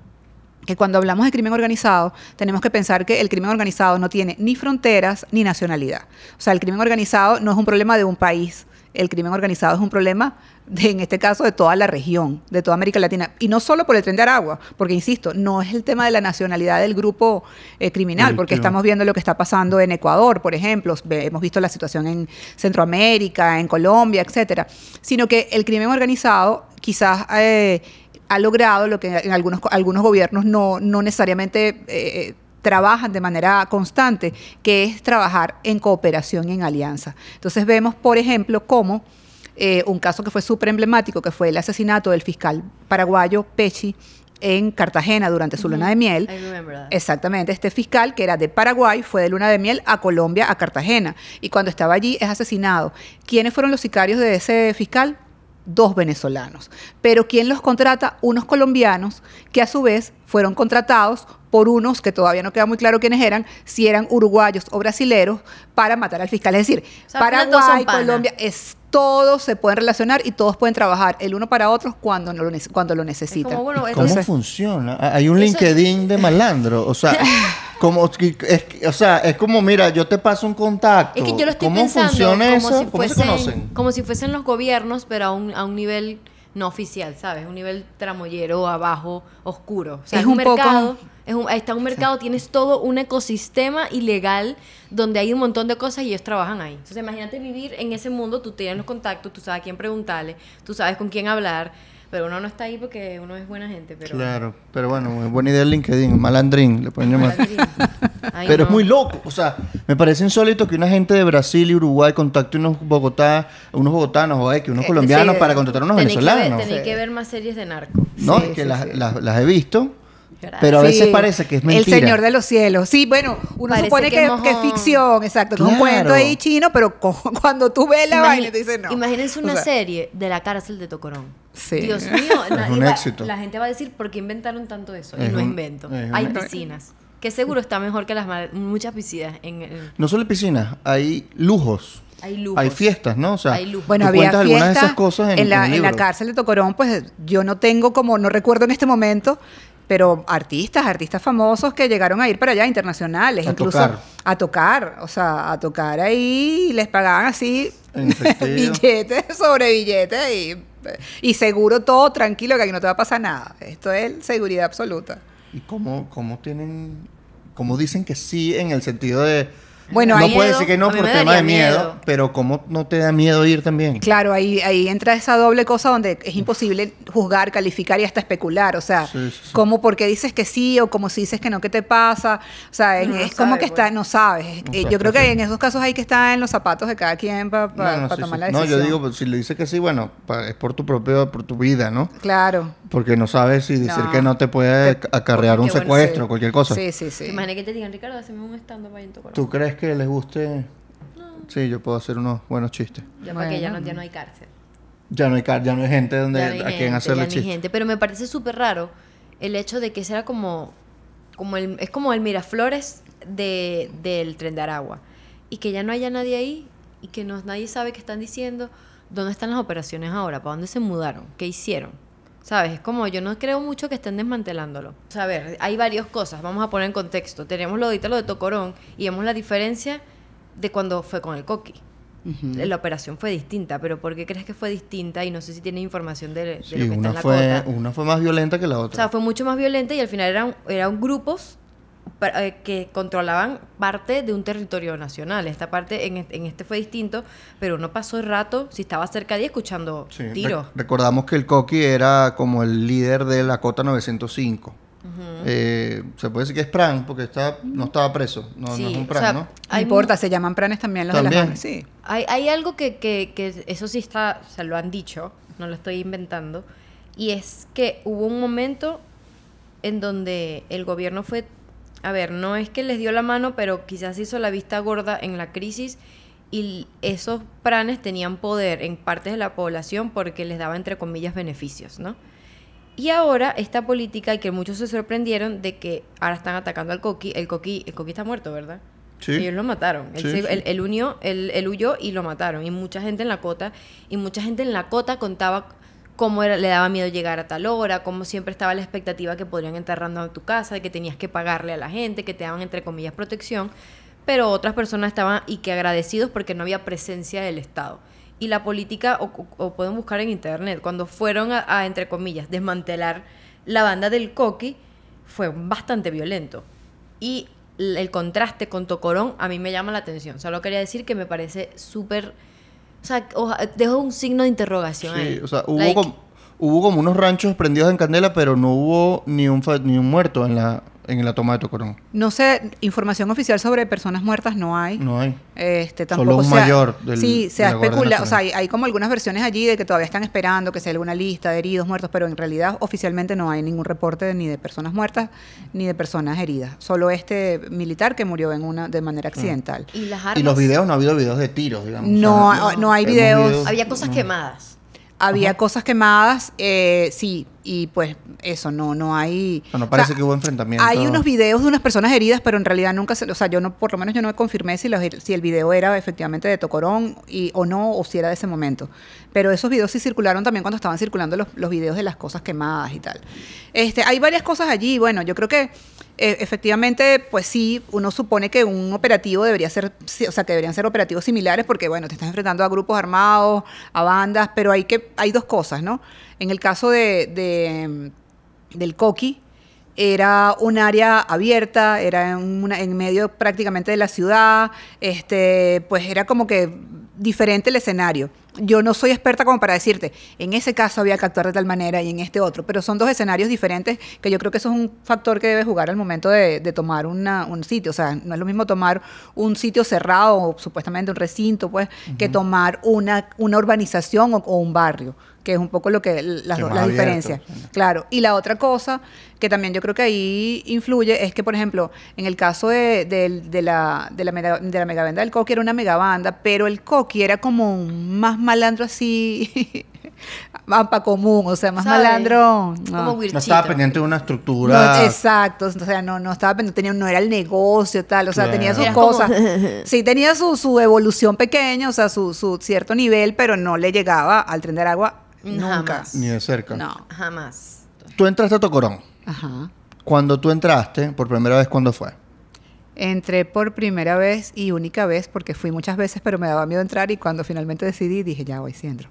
[SPEAKER 3] que cuando hablamos de crimen organizado tenemos que pensar que el crimen organizado no tiene ni fronteras ni nacionalidad. O sea, el crimen organizado no es un problema de un país el crimen organizado es un problema, en este caso, de toda la región, de toda América Latina. Y no solo por el tren de Aragua, porque, insisto, no es el tema de la nacionalidad del grupo eh, criminal, porque estamos viendo lo que está pasando en Ecuador, por ejemplo, hemos visto la situación en Centroamérica, en Colombia, etcétera, sino que el crimen organizado quizás... Eh, ha logrado lo que en algunos, algunos gobiernos no, no necesariamente eh, trabajan de manera constante, que es trabajar en cooperación y en alianza. Entonces vemos, por ejemplo, como eh, un caso que fue súper emblemático, que fue el asesinato del fiscal paraguayo Pechi en Cartagena durante su luna de miel. Exactamente, este fiscal que era de Paraguay fue de luna de miel a Colombia, a Cartagena, y cuando estaba allí es asesinado. ¿Quiénes fueron los sicarios de ese fiscal? Dos venezolanos. Pero ¿quién los contrata? Unos colombianos que a su vez fueron contratados por unos que todavía no queda muy claro quiénes eran, si eran uruguayos o brasileros, para matar al fiscal. Es decir, Paraguay, Colombia, es, todos se pueden relacionar y todos pueden trabajar el uno para otros cuando, no lo, cuando lo necesitan. ¿Cómo
[SPEAKER 2] funciona? Ah, hay un LinkedIn de malandro, o sea... (laughs) como, es, o sea, es como, mira, yo te paso un contacto. Es ¿Cómo funciona eso? ¿Cómo se conocen?
[SPEAKER 1] Como si fuesen los gobiernos, pero a a un nivel no oficial, ¿sabes? Un nivel tramoyero abajo, oscuro. es, un, mercado. está un mercado, tienes todo un ecosistema ilegal donde hay un montón de cosas y ellos trabajan ahí. Entonces, imagínate vivir en ese mundo, tú tienes los contactos, tú sabes a quién preguntarle, tú sabes con quién hablar pero uno no está ahí porque uno es buena gente. Pero... Claro,
[SPEAKER 2] pero bueno, es buena idea el LinkedIn, malandrín, le ponemos.
[SPEAKER 1] (laughs) pero es muy
[SPEAKER 2] loco, o sea, me parece insólito que una gente de Brasil y Uruguay contacte unos Bogotá, unos bogotanos o que unos eh, colombianos para contratar a unos venezolanos. Tenéis
[SPEAKER 3] que ver más series de narco.
[SPEAKER 2] No, es que las, he visto. Pero a veces parece que es mentira. El Señor
[SPEAKER 3] de los Cielos. Sí, bueno, uno supone que, es ficción, exacto, es un cuento ahí chino, pero (laughs) cuando tú ves la vaina te no. Imagínense
[SPEAKER 1] una serie de la cárcel de Tocorón. Sí. Dios mío, un éxito. la gente va a decir, ¿por qué inventaron tanto eso? y no invento. hay piscinas, que seguro está mejor que
[SPEAKER 3] las muchas piscinas. En
[SPEAKER 2] No solo piscinas, hay lujos. Hay, lujos. hay fiestas, ¿no? hay lujos. Bueno, había algunas de esas cosas en, la, cárcel
[SPEAKER 3] de Tocorón, pues yo no tengo como, no recuerdo en este momento, pero artistas, artistas famosos que llegaron a ir para allá, internacionales, incluso a tocar, o sea, a tocar ahí, y les pagaban así (laughs) billetes sobre billetes y y seguro todo tranquilo, que aquí no te va a pasar nada. Esto es seguridad absoluta.
[SPEAKER 2] ¿Y cómo, cómo tienen, cómo dicen que sí en el sentido de bueno, no puede decir que no por tema de miedo, pero ¿cómo no te da miedo ir también?
[SPEAKER 3] Claro, ahí, entra esa doble cosa donde es imposible juzgar, calificar y hasta especular. O sea, como porque dices que sí o como si dices que no, ¿qué te pasa? O sea, es como que pues. está, no sabes. Eh, yo creo que en esos casos hay que estar en los zapatos de cada quien para tomar la decisión. No, yo digo,
[SPEAKER 2] pues, si le dices que sí, bueno, es por tu propio, por tu vida, ¿no? Claro. Porque no sabes si decir que no te puede acarrear un secuestro, o cualquier cosa. Sí,
[SPEAKER 1] sí, sí. Imagínate que te digan, Ricardo, hazme un stand-up en tu ¿Tú crees
[SPEAKER 2] que les guste? Sí, yo puedo hacer unos buenos chistes.
[SPEAKER 1] Ya no, hay cárcel.
[SPEAKER 2] Ya no hay ya no hay gente donde a quien hacerle ya
[SPEAKER 1] pero me parece súper raro el hecho de que será como, como el, es como el Miraflores de, del tren de Aragua y que ya no haya nadie ahí y que nadie sabe qué están diciendo, dónde están las operaciones ahora, para dónde se mudaron, qué hicieron. ¿Sabes? Es como yo no creo mucho que estén desmantelándolo. O sea, a ver, hay varias cosas, vamos a poner en contexto. Tenemos lo de lo de Tocorón y vemos la diferencia de cuando fue con el Coqui. La operación fue distinta, pero ¿por qué crees que fue distinta? Y no sé si tienes información de, lo que una está en la fue,
[SPEAKER 2] Una fue más violenta que la otra. O sea,
[SPEAKER 1] fue mucho más violenta y al final eran grupos eh, que controlaban parte de un territorio nacional. Esta parte en, este fue distinto, pero uno pasó el rato, si estaba cerca de ahí, escuchando sí, tiros.
[SPEAKER 2] recordamos que el Coqui era como el líder de la Cota 905. Eh, se puede decir que es Pran, porque está, no estaba
[SPEAKER 3] preso. No, Hay importa, se llaman Pranes también los de las Hay, algo que,
[SPEAKER 1] eso sí está, se lo han dicho, no lo estoy inventando, y es que hubo un momento en donde el gobierno fue a ver, no es que les dio la mano, pero quizás hizo la vista gorda en la crisis y esos pranes tenían poder en partes de la población porque les daba, entre comillas, beneficios, ¿no? Y ahora esta política y que muchos se sorprendieron de que ahora están atacando al coqui, el coqui, el coqui está muerto, ¿verdad? Sí. Ellos lo mataron. él, unió, él, huyó y lo mataron. Y mucha gente en la cota. Y mucha gente en la cota contaba cómo le daba miedo llegar a tal hora, cómo siempre estaba la expectativa que podrían enterrando tu casa, de que tenías que pagarle a la gente, que te daban entre comillas protección, pero otras personas estaban y que agradecidos porque no había presencia del Estado. Y la política, o, pueden buscar en internet, cuando fueron a, a, entre comillas, desmantelar la banda del Coqui, fue bastante violento. Y el contraste con Tocorón a mí me llama la atención. Solo quería decir que me parece súper o sea, dejo un signo de interrogación. Sí, o sea, hubo, como,
[SPEAKER 2] hubo como unos ranchos prendidos en candela, pero no hubo ni un, ni un muerto en la, en la toma de Tocorón.
[SPEAKER 3] No sé, información oficial sobre personas muertas no hay. No hay. Este, tampoco Solo un mayor Sí, se o sea, hay, como algunas versiones allí de que todavía están esperando que sea alguna lista de heridos, muertos, pero en realidad oficialmente no hay ningún reporte ni de personas muertas ni de personas heridas. Solo este militar que murió en una de manera accidental. ¿Y, ¿Y los
[SPEAKER 2] videos, no ha habido videos de tiros, digamos. No, ah, no, hay videos. Había cosas
[SPEAKER 3] quemadas. Había cosas quemadas, eh, sí, y pues eso, no, no hay... No parece que hubo enfrentamiento. Hay unos videos de unas personas heridas, pero en realidad nunca se... O sea, yo no, por lo menos yo no me confirmé si, los, si el video era efectivamente de Tocorón o no, o si era de ese momento. Pero esos videos sí circularon también cuando estaban circulando los, los videos de las cosas quemadas y tal. Este, hay varias cosas allí, bueno, yo creo que eh, efectivamente, pues sí, uno supone que un operativo debería ser, o sea, que deberían ser operativos similares porque, bueno, te estás enfrentando a grupos armados, a bandas, pero hay, que, hay dos cosas, ¿no? En el caso de, mm, del Coqui, era un área abierta, era en, medio prácticamente de la ciudad, este, pues era como que diferente el escenario. Yo no soy experta como para decirte, en ese caso había que actuar de tal manera y en este otro, pero son dos escenarios diferentes que yo creo que eso es un factor que debe jugar al momento de, tomar un sitio. O sea, no es lo mismo tomar un sitio cerrado o supuestamente un recinto, pues, que tomar una, una urbanización o un barrio que es un poco lo que las, Claro. Y la otra cosa que también yo creo que ahí influye es que, por ejemplo, en el caso de, la, de la, mega, del Coqui era una megabanda, pero el Coqui era como un más malandro así. (laughs) mapa común, o sea, más malandro. Ah. No. estaba pendiente
[SPEAKER 2] de una estructura.
[SPEAKER 3] exacto, o sea, no, no estaba pendiente, no era el negocio, tal, o sea, tenía sus cosas. (laughs) Sí, tenía su, evolución pequeña, o sea, su, cierto nivel, pero no le llegaba al tren de agua. Nunca. Ni de cerca. No, jamás.
[SPEAKER 2] Tú entraste a Tocorón. Ajá. Cuando tú entraste, por primera vez, ¿cuándo fue?
[SPEAKER 3] Entré por primera vez y única vez, porque fui muchas veces, pero me daba miedo entrar y cuando finalmente decidí dije, ya voy, si entro.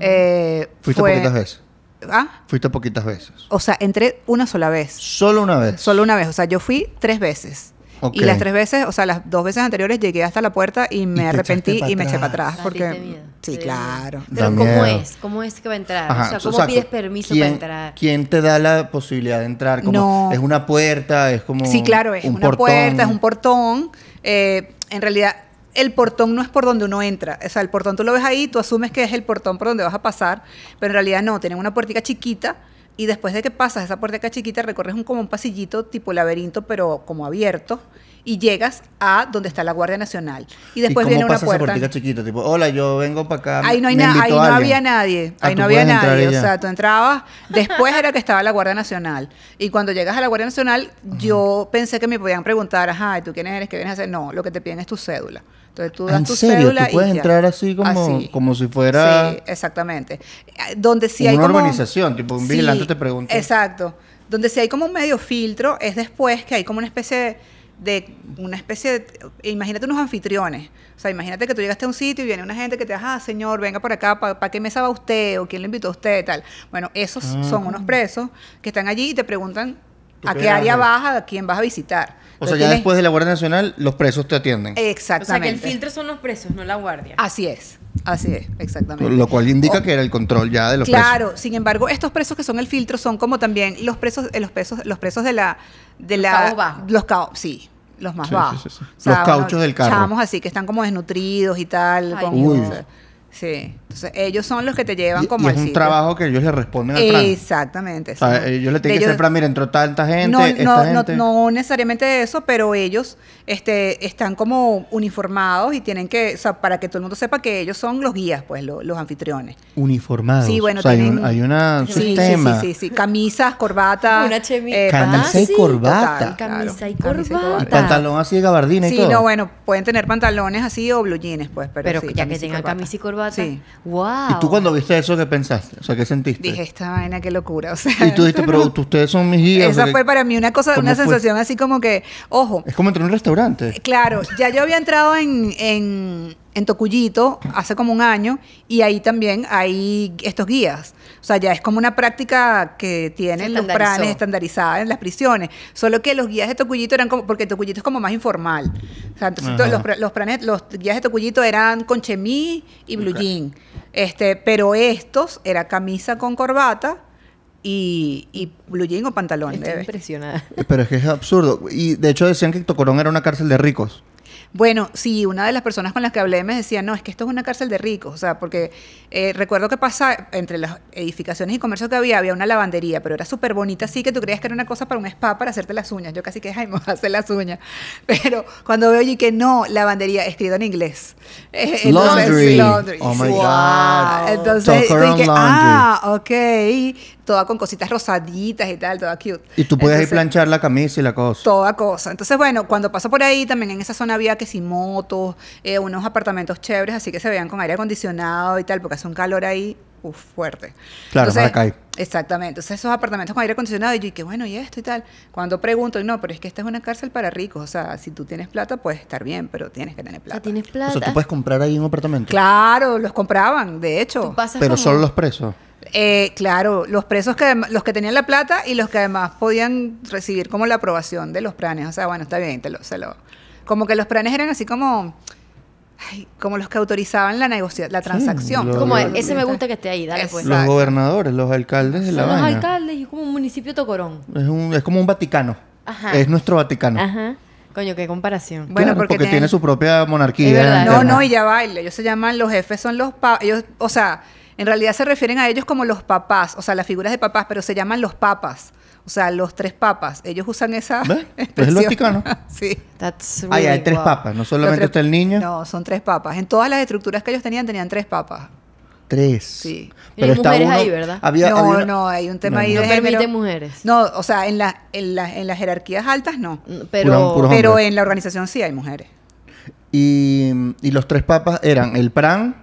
[SPEAKER 3] Eh, ¿Fuiste poquitas veces? ¿Ah?
[SPEAKER 2] Fuiste poquitas veces.
[SPEAKER 3] O sea, entré una sola vez. ¿Solo una vez? Solo una vez. O sea, yo fui tres veces. Y las tres veces, o sea, las dos veces anteriores llegué hasta la puerta y me arrepentí y me eché para atrás. Porque, sí, claro.
[SPEAKER 2] Pero ¿cómo es?
[SPEAKER 3] ¿Cómo es que va a entrar? o sea, ¿cómo pides permiso para entrar? ¿Quién te da
[SPEAKER 2] la posibilidad de entrar? ¿Es una puerta? ¿Es como Sí, claro, es una puerta, es un
[SPEAKER 3] portón. Eh, en realidad el portón no es por donde uno entra. O sea, el portón tú lo ves ahí, tú asumes que es el portón por donde vas a pasar, pero en realidad no, tienen una puertica chiquita y después de que pasas esa puerta acá chiquita, recorres un, como un pasillito tipo laberinto, pero como abierto y llegas a donde está la Guardia Nacional. Y después viene una puerta. Esa
[SPEAKER 2] chiquita, tipo, hola, yo vengo para acá. Ahí no, había
[SPEAKER 3] nadie. Ah, ahí no había nadie. O sea, tú entrabas. Después era que estaba la Guardia Nacional. Y cuando llegas a la Guardia Nacional, yo pensé que me podían preguntar, ajá, ¿tú quién eres? ¿Qué vienes a hacer? No, lo que te piden es tu cédula. Entonces tú das tu serio? cédula ¿Tú puedes entrar así como, como si fuera. Sí, exactamente. Eh, donde sí hay. Una organización, tipo un vigilante te pregunta. Exacto. Donde si hay como un medio filtro es después que hay como una especie de de una especie de, imagínate unos anfitriones, o sea, imagínate que tú llegaste a un sitio y viene una gente que te dice, ah, señor, venga por acá, ¿para pa qué mesa va usted? ¿O quién le invitó a usted? Tal. Bueno, esos son ah. unos presos que están allí y te preguntan a qué área eh? vas, a quién vas a visitar. O sea, ya después
[SPEAKER 2] de la Guardia Nacional, los presos te atienden.
[SPEAKER 3] Exactamente. O sea, que el filtro son los presos, no la guardia. Así es. Así es, exactamente. Lo cual indica que era
[SPEAKER 2] el control ya de los claro, presos.
[SPEAKER 3] Claro, sin embargo, estos presos que son el filtro son como también los presos, eh, los presos, los presos de la, de los la, los sí, los más bajos. los cauchos del carro. Chamos así que están como desnutridos y tal. uy. Sí. Entonces, ellos son los que te llevan como es un trabajo
[SPEAKER 2] que ellos le responden al plan.
[SPEAKER 3] Exactamente. O sea,
[SPEAKER 2] ellos le tienen que hacer plan, mira, entró tanta gente, no, no, No, no
[SPEAKER 3] necesariamente eso, pero ellos este, están como uniformados y tienen que, o sea, para que todo el mundo sepa que ellos son los guías, pues, los anfitriones.
[SPEAKER 2] Uniformados. Sí, bueno, tienen, hay, un, sí, sistema. Sí, sí, sí,
[SPEAKER 3] sí, Camisas, corbata. Una eh, camisa y corbata. camisa, y corbata. Pantalón
[SPEAKER 2] así de gabardina y todo. Sí, no,
[SPEAKER 3] bueno, pueden tener pantalones así o blue jeans, pues, pero, pero ya que tengan camisa y corbata Sí. ¡Wow! ¿Y tú
[SPEAKER 2] cuando viste eso, qué pensaste? O sea, ¿qué sentiste?
[SPEAKER 3] Dije, esta vaina, qué locura. y tú dijiste, (laughs) pero
[SPEAKER 2] ustedes son mis guías. Esa fue para
[SPEAKER 3] mí una cosa, una sensación así como que, ojo. Es
[SPEAKER 2] como entrar en un restaurante.
[SPEAKER 3] Claro, ya yo había entrado en en Tocuyito hace como un año y ahí también hay estos guías. O sea, ya es como una práctica que tienen los planes estandarizadas en las prisiones. Solo que los guías de Tocuyito eran como, porque Tocuyito es como más informal. O sea, los, los guías de Tocuyito eran con chemí y blue jean. Este, pero estos era camisa con corbata. Y, blue jean o pantalón. Estoy impresionada.
[SPEAKER 2] Pero es que es absurdo. Y de hecho decían que Tocorón era una cárcel de ricos.
[SPEAKER 3] Bueno, sí, una de las personas con las que hablé me decía, no, es que esto es una cárcel de ricos, o sea, porque eh, recuerdo que pasa entre las edificaciones y comercios que había, había una lavandería, pero era súper bonita, así que tú creías que era una cosa para un spa, para hacerte las uñas, yo casi que, ay, hacer las uñas, (laughs) pero cuando veo y que no, lavandería, escrito en inglés. (laughs) Eh, laundry. Oh my God. Entonces, ah, ok, toda con cositas rosaditas y tal, toda cute. Y
[SPEAKER 2] tú puedes ir planchar la camisa y la cosa.
[SPEAKER 3] Toda cosa. Entonces, bueno, cuando pasó por ahí, también en esa zona había que si motos, eh, unos apartamentos chéveres, así que se vean con aire acondicionado y tal, porque hace un calor ahí uf, fuerte. Claro, hay. Exactamente. Entonces, esos apartamentos con aire acondicionado, y yo, y que bueno, y esto y tal. Cuando pregunto, no, pero es que esta es una cárcel para ricos. O sea, si tú tienes plata, puedes estar bien, pero tienes que tener plata. O tienes tú puedes comprar ahí un apartamento. Claro, los compraban, de hecho. pero son solo los presos. Eh, claro, los presos que los que tenían la plata y los que además podían recibir como la aprobación de los planes. O sea, bueno, está bien, te lo, se Como que los planes eran así como. como los que autorizaban la negociación, la transacción. como ese me gusta que esté ahí, dale pues. Los
[SPEAKER 2] gobernadores, los alcaldes de La Los
[SPEAKER 3] alcaldes y es como un municipio tocorón.
[SPEAKER 2] Es, un, es como un Vaticano. Ajá. Es nuestro Vaticano.
[SPEAKER 3] Ajá. Coño, qué comparación. Bueno, porque, tiene su
[SPEAKER 2] propia monarquía. No, no,
[SPEAKER 3] y ya baile. Ellos se llaman los jefes, son los. Pa ellos, o sea, en realidad se refieren a ellos como los papás, o sea, las figuras de papás, pero se llaman los papas. O sea, los tres papas. Ellos usan esa. ¿Ves? Es el Vaticano. (laughs) sí. hay tres papas. No solamente está el niño. No, son tres papas. En todas las estructuras que ellos tenían, tenían tres papas.
[SPEAKER 2] Tres. Sí. Pero y mujeres ahí, ¿verdad? Había, no, no, hay un tema
[SPEAKER 3] ahí de no permite mujeres. No, o sea, en, en, en las jerarquías altas no. Mm, pero, pero en la organización sí hay mujeres.
[SPEAKER 2] Y, y los tres papas eran el Pran,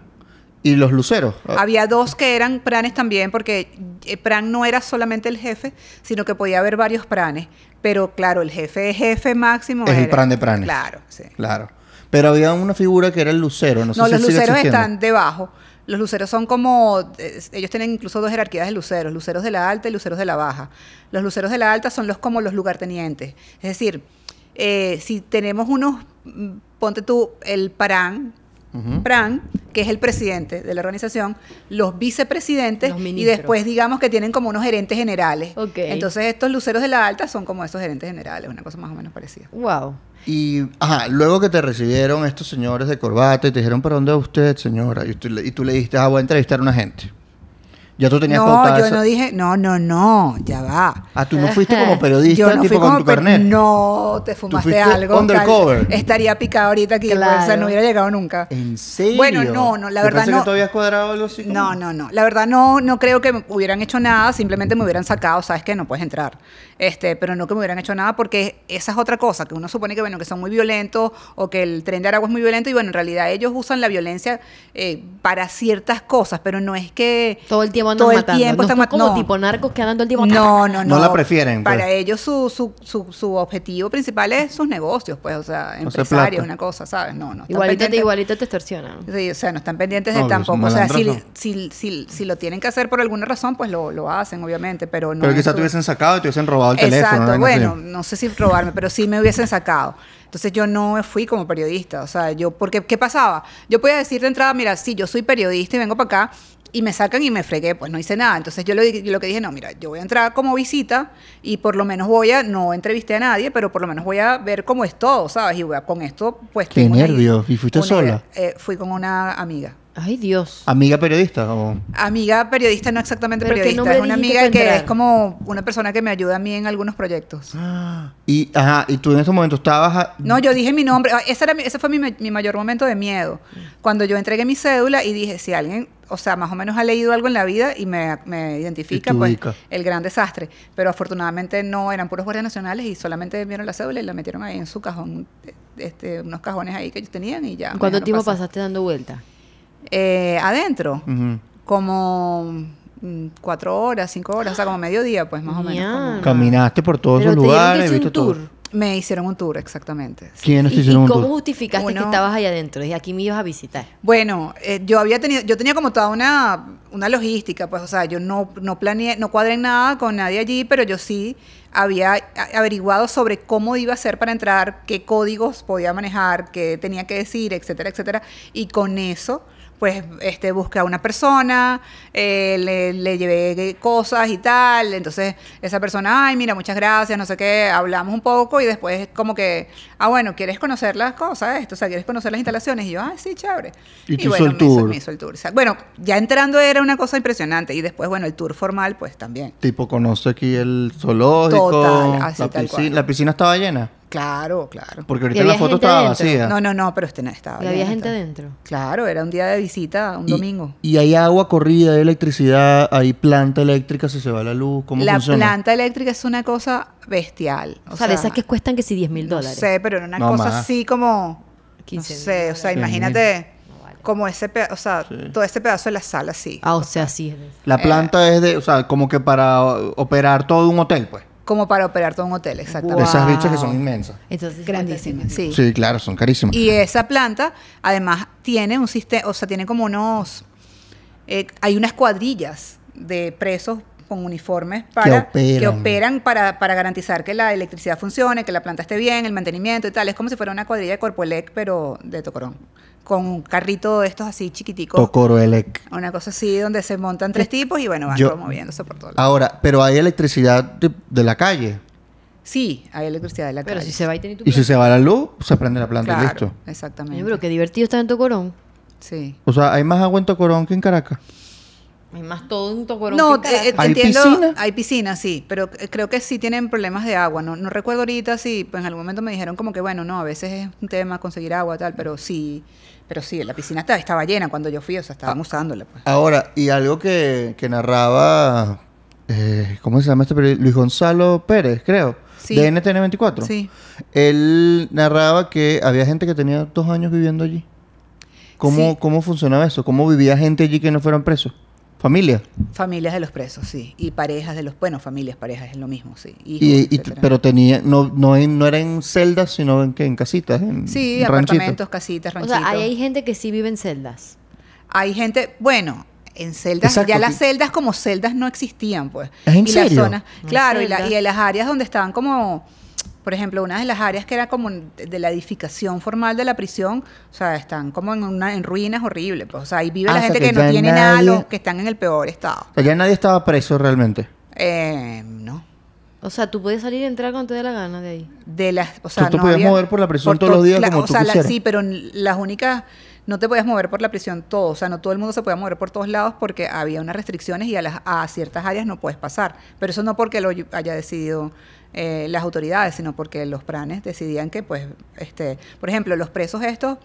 [SPEAKER 2] y los luceros.
[SPEAKER 3] Había dos que eran pranes también, porque eh, pran no era solamente el jefe, sino que podía haber varios pranes. Pero claro, el jefe es jefe máximo. Es el pran de pranes. Claro, sí.
[SPEAKER 2] Claro. Pero había una figura que era el lucero. No, no los luceros están
[SPEAKER 3] debajo. Los luceros son como, eh, ellos tienen incluso dos jerarquías de luceros, luceros de la alta y luceros de la baja. Los luceros de la alta son los como los lugartenientes. Es decir, eh, si tenemos unos, mm, ponte tú, el parán, Fran, que es el presidente de la organización, los vicepresidentes y después digamos que tienen como unos gerentes generales. Entonces estos luceros de la alta son como esos gerentes generales, una cosa más o menos parecida.
[SPEAKER 2] Wow. Y luego que te recibieron estos señores de corbata y te dijeron, ¿para dónde va usted, señora? Y tú, y tú le dijiste, ah, voy a entrevistar a una gente. Ya tú tenías No, yo no
[SPEAKER 3] dije, no, no, no, ya va. Ah, tú no fuiste como periodista, yo no con tu carnet. No, te fumaste algo. Undercover. Estaría picado ahorita que no hubiera llegado nunca. ¿En serio? Bueno, no, no, la verdad no. Que habías cuadrado algo No, no, no. La verdad no, no creo que hubieran hecho nada, simplemente me hubieran sacado, sabes que no puedes entrar. Este, pero no que me hubieran hecho nada porque esa es otra cosa, que uno supone que bueno, que son muy violentos o que el tren de Aragua es muy violento y bueno, en realidad ellos usan la violencia eh, para ciertas cosas, pero no es que todo el tiempo no matando. el No tipo narcos que andan todo el tiempo. No, no, no. No la prefieren. Para pues. ellos su, objetivo principal es sus negocios, pues, o sea, empresarios, una cosa, ¿sabes? No, no. igualito te, te extorsionan. Sí, o sea, no están pendientes de tampoco. O sea, si, si, lo tienen que hacer por alguna razón, pues lo, hacen, obviamente, pero no. Pero quizás te hubiesen
[SPEAKER 2] sacado y te hubiesen robado el Exacto. teléfono. bueno,
[SPEAKER 3] no sé si robarme, pero sí me hubiesen sacado. Entonces yo no fui como periodista, o sea, yo, porque, ¿qué pasaba? Yo podía decir de entrada, mira, sí, yo soy periodista y vengo para acá y me sacan y me fregué, pues no hice nada. Entonces yo lo, lo, que dije, no, mira, yo voy a entrar como visita y por lo menos voy a, no entrevisté a nadie, pero por lo menos voy a ver cómo es todo, ¿sabes? Y voy con esto, pues... Qué nervios, ¿y fuiste sola? Eh, fui con una amiga. Ay, Dios.
[SPEAKER 2] Amiga periodista. O?
[SPEAKER 3] Amiga periodista, no exactamente periodista. es una amiga que, es como una persona que me ayuda a mí en algunos proyectos.
[SPEAKER 2] y, ajá, y tú en ese momento estabas...
[SPEAKER 3] No, yo dije mi nombre. Ah, ese, era fue mi, mayor momento de miedo. Cuando yo entregué mi cédula y dije, si alguien, o sea, más o menos ha leído algo en la vida y me, me identifica, pues el gran desastre. Pero afortunadamente no, eran puros guardias nacionales y solamente vieron la cédula y la metieron ahí en su cajón, este, unos cajones ahí que ellos tenían y ya. ¿Cuánto tiempo pasaste dando vueltas? Eh, adentro, como mm, cuatro horas, cinco horas, o sea, como mediodía, pues más o menos. Caminaste por todos los lugares, visto Me hicieron un tour, exactamente. ¿Y cómo justificaste que estabas ahí adentro? Y aquí me ibas a visitar. Bueno, eh, yo había tenido, yo tenía como toda una, una logística, pues, o sea, yo no, no planeé, no cuadré nada con nadie allí, pero yo sí había averiguado sobre cómo iba a ser para entrar, qué códigos podía manejar, qué tenía que decir, etcétera, etcétera. Y con eso pues este, busqué a una persona, eh, le, le, llevé cosas y tal. Entonces, esa persona, ay, mira, muchas gracias, no sé qué, hablamos un poco y después como que, ah, bueno, ¿quieres conocer las cosas? Esto? O sea, ¿quieres conocer las instalaciones? Y yo, ah, sí, chévere. Y, tú hizo el me Hizo, hizo el tour. bueno, ya entrando era una cosa impresionante. Y después, bueno, el tour formal, pues también.
[SPEAKER 2] Tipo, conoce aquí el zoológico, Total, así, la, piscina, la piscina estaba llena.
[SPEAKER 3] Claro, claro. Porque ahorita la foto estaba vacía. No, no, no, pero este no estaba. ¿Y había gente dentro? Claro, era un día de visita, un domingo. Y
[SPEAKER 2] hay agua corrida, hay electricidad, hay planta eléctrica si se va la luz, ¿cómo la funciona? La
[SPEAKER 3] planta eléctrica es una cosa bestial. O, sea, de esas que cuestan que si 10 mil dólares. No sé, pero era una cosa así como... 15 no sé, o sea, imagínate como ese pedazo, o sea, todo ese pedazo de la sala, así Ah, o sea, sí. La eh. planta
[SPEAKER 2] es de, o sea, como que para operar todo un hotel, pues
[SPEAKER 3] como para operar todo un hotel, exactamente. Esas bichas que son inmensas. Entonces, grandísimas. Sí. sí,
[SPEAKER 2] claro, son carísimas. Y
[SPEAKER 3] esa planta, además, tiene un sistema, o sea, tiene como unos. Eh, hay unas cuadrillas de presos con uniformes para, que operan, para, para, garantizar que la electricidad funcione, que la planta esté bien, el mantenimiento y tal. Es como si fuera una cuadrilla de Corpoelec, pero de Tocorón. Con un carrito de estos así chiquiticos.
[SPEAKER 2] Tocoroelec.
[SPEAKER 3] Una cosa así donde se montan tres tipos y bueno, van Yo, moviéndose por todo. Ahora,
[SPEAKER 2] pero hay electricidad de, la calle.
[SPEAKER 3] Sí, hay electricidad de la calle. si se va y si
[SPEAKER 2] se va la luz, se prende la planta listo.
[SPEAKER 3] Exactamente. Yo creo que divertido estar en Tocorón. Sí.
[SPEAKER 2] O sea, hay más agua en Tocorón que en Caracas.
[SPEAKER 1] Es
[SPEAKER 3] más todo un tocorón. No, eh, eh, ¿Hay entiendo, piscina? hay piscina, sí, pero eh, creo que sí tienen problemas de agua. No, recuerdo ahorita si pues, en algún momento me dijeron como que, bueno, no, a veces es un tema conseguir agua, y tal, pero sí, pero sí, la piscina estaba, estaba llena cuando yo fui, o sea, estaban ah, usándola. Pues.
[SPEAKER 2] Ahora, y algo que, narraba, ¿cómo se llama este periodista? Luis Gonzalo Pérez, creo. Sí. De NTN 24. Sí. Él narraba que había gente que tenía dos años viviendo allí. ¿Cómo, ¿Cómo funcionaba eso? ¿Cómo vivía gente allí que no fueron presos? ¿Familias?
[SPEAKER 3] Familias de los presos, sí. Y parejas de los, bueno, familias, parejas es lo mismo, sí. y, pero
[SPEAKER 2] tenía, no, no, era en celdas, sino en, en casitas. En, sí, apartamentos,
[SPEAKER 3] casitas, ranchitos. O sea, hay gente que sí vive en celdas. Hay gente, bueno, en celdas, ya las celdas como celdas no existían, pues. ¿Es en serio? claro, y, y en las áreas donde estaban como por ejemplo, una de las áreas que era como de la edificación formal de la prisión, o sea, están como en, en ruinas horribles. Pues, o sea, ahí vive ah, la gente que, no tiene nada, los que están en el peor estado.
[SPEAKER 2] O nadie estaba preso realmente.
[SPEAKER 3] Eh, no. O sea, tú podías salir y entrar cuando te dé la gana de ahí. De las, o sea, tú, podías mover por la prisión todos los días como o sea, sí, pero las únicas no te podías mover por la prisión todo, o sea, no todo el mundo se podía mover por todos lados porque había unas restricciones y a, las, a ciertas áreas no puedes pasar, pero eso no porque lo haya decidido eh, las autoridades, sino porque los pranes decidían que, pues, este, por ejemplo, los presos estos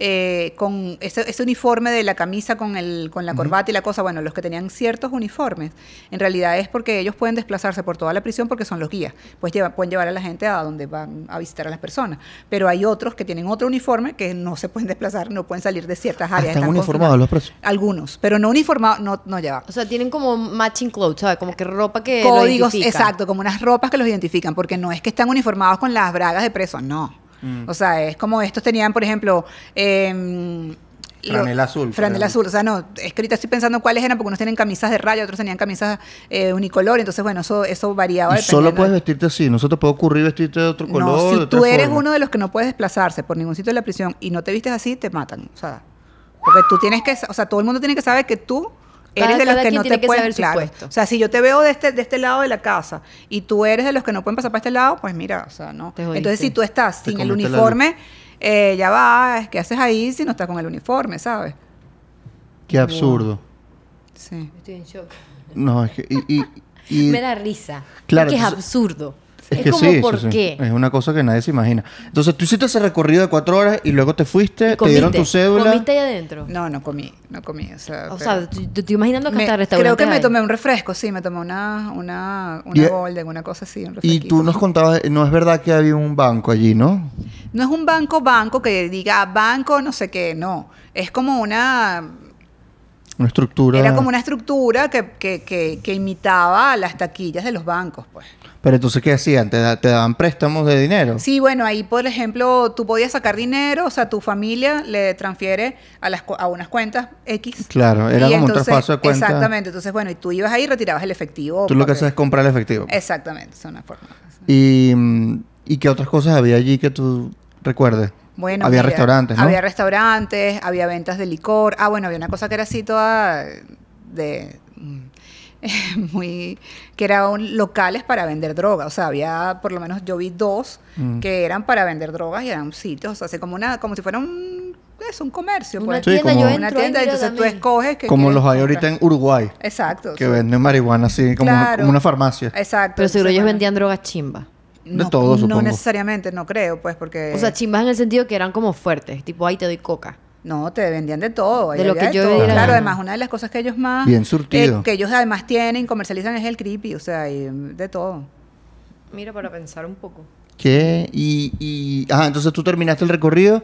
[SPEAKER 3] eh, con ese, uniforme de la camisa con, el, con la corbata y la cosa, bueno, los que tenían ciertos uniformes, en realidad es porque ellos pueden desplazarse por toda la prisión porque son los guías, pues lleva, pueden llevar a la gente a donde van a visitar a las personas, pero hay otros que tienen otro uniforme que no se pueden (laughs) desplazar, no pueden salir de ciertas áreas. ¿Están, uniformados los presos? Algunos, pero no uniformados, no, no O sea, tienen como matching clothes, ¿sabes? Como que ropa que... Códigos, exacto, como unas ropas que los identifican, porque no es que están uniformados con las bragas de presos, no. Mm. O sea, es como estos tenían, por ejemplo, eh,
[SPEAKER 1] Franela azul. Franela azul. O
[SPEAKER 3] sea, no, escrita estoy pensando cuáles eran, porque unos tenían camisas de raya, otros tenían camisas eh, unicolor. Entonces, bueno, eso, eso variaba. Y solo
[SPEAKER 2] puedes vestirte así, no se te puede ocurrir vestirte de otro color. No, si tú eres uno
[SPEAKER 3] de los que no puedes desplazarse por ningún sitio de la prisión y no te vistes así, te matan. O sea, porque tú tienes que, o sea, todo el mundo tiene que saber que tú eres de los que no te pueden, claro. O sea, si yo te veo de este, de este lado de la casa y tú eres de los que no pueden pasar para este lado, pues mira, o sea, no. Entonces, si tú estás sin el uniforme, eh, ya va, ¿qué haces ahí si no estás con el uniforme, sabes?
[SPEAKER 2] Qué absurdo. Sí. No, es que. Y, y, (laughs) Me da
[SPEAKER 3] risa. Claro. Es
[SPEAKER 2] que
[SPEAKER 1] es
[SPEAKER 3] absurdo. Es, que sí,
[SPEAKER 2] Es una cosa que nadie se imagina. Entonces, tú hiciste ese recorrido de cuatro horas y luego te fuiste, te dieron tu cédula. ¿Comiste
[SPEAKER 3] ahí adentro? No, no comí, no comí. O sea, te estoy imaginando que hasta restaurante. Creo que me tomé un refresco, sí, me tomé una, una, una golden, una cosa así, Y tú
[SPEAKER 2] nos contabas, no es verdad que había un banco allí, ¿no?
[SPEAKER 3] No es un banco, banco que diga ah, banco, no sé qué, no. Es como una
[SPEAKER 2] una estructura. Era como una
[SPEAKER 3] estructura que, que, que, imitaba las taquillas de los bancos, pues.
[SPEAKER 2] Pero entonces, ¿qué hacían? ¿Te, daban préstamos de dinero?
[SPEAKER 3] Sí, bueno, ahí, por ejemplo, tú podías sacar dinero, o sea, tu familia le transfiere a, las, a unas cuentas X. Claro, era como un traspaso de cuentas. Exactamente, entonces, bueno, y tú ibas ahí y retirabas el efectivo. Tú lo que haces
[SPEAKER 2] es comprar el efectivo.
[SPEAKER 3] Exactamente, es una forma.
[SPEAKER 2] Mm, ¿Y, qué otras cosas había allí que tú recuerdes?
[SPEAKER 3] Bueno, había restaurantes, ¿no? Había restaurantes, había ventas de licor. Ah, bueno, había una cosa que era así toda de mm, (laughs) muy que eran locales para vender drogas. O sea, había, por lo menos yo vi dos mm. que eran para vender drogas y eran sitios, o sea, como una, como si fuera un es un comercio, una pues. tienda, como, entonces tú escoges como los hay ahorita en Uruguay, exacto, que
[SPEAKER 2] venden marihuana así como, una, farmacia,
[SPEAKER 3] exacto, pero seguro ellos vendían drogas chimba. No, de todo, supongo. No necesariamente, no creo, pues, porque... O sea, chimbas en el sentido que eran como fuertes, tipo, ahí te doy coca. No, te vendían de todo. De lo que Claro, además, una de las cosas que ellos más. Bien surtido. Eh, que ellos además tienen, comercializan es el creepy, o sea, mm, de todo. Mira, para pensar un poco.
[SPEAKER 2] ¿Qué? Y, y. Ah, entonces tú terminaste el recorrido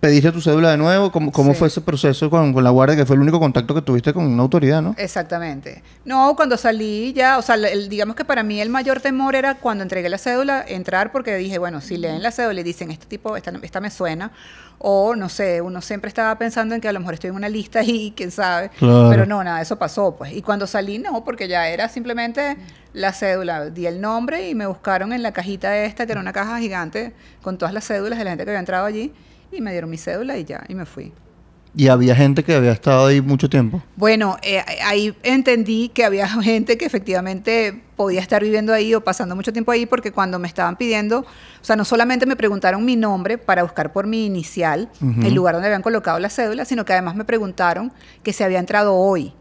[SPEAKER 2] pediste tu cédula de nuevo. ¿Cómo, fue ese proceso con, la guardia, que fue el único contacto que tuviste con una autoridad, no?
[SPEAKER 3] Exactamente. No, cuando salí ya, o sea, digamos que para mí el mayor temor era cuando entregué la cédula, entrar porque dije, bueno, si leen la cédula y dicen, este tipo, esta, me suena, o no sé, uno siempre estaba pensando en que a lo mejor estoy en una lista y (laughs) quién sabe, pero no, nada, eso pasó, pues. Y cuando salí, no, porque ya era simplemente la cédula, di el nombre y me buscaron en la cajita esta, que era una caja gigante con todas las cédulas de la gente que había entrado allí y me dieron mi cédula y ya, y me fui.
[SPEAKER 2] ¿Y había gente que había estado ahí mucho tiempo?
[SPEAKER 3] Bueno, eh, ahí entendí que había (laughs) gente que efectivamente podía estar viviendo ahí o pasando mucho tiempo ahí porque cuando me estaban pidiendo, o sea, no solamente me preguntaron mi nombre para buscar por mi inicial, el lugar donde habían colocado la cédula, sino que además me preguntaron que se había entrado hoy,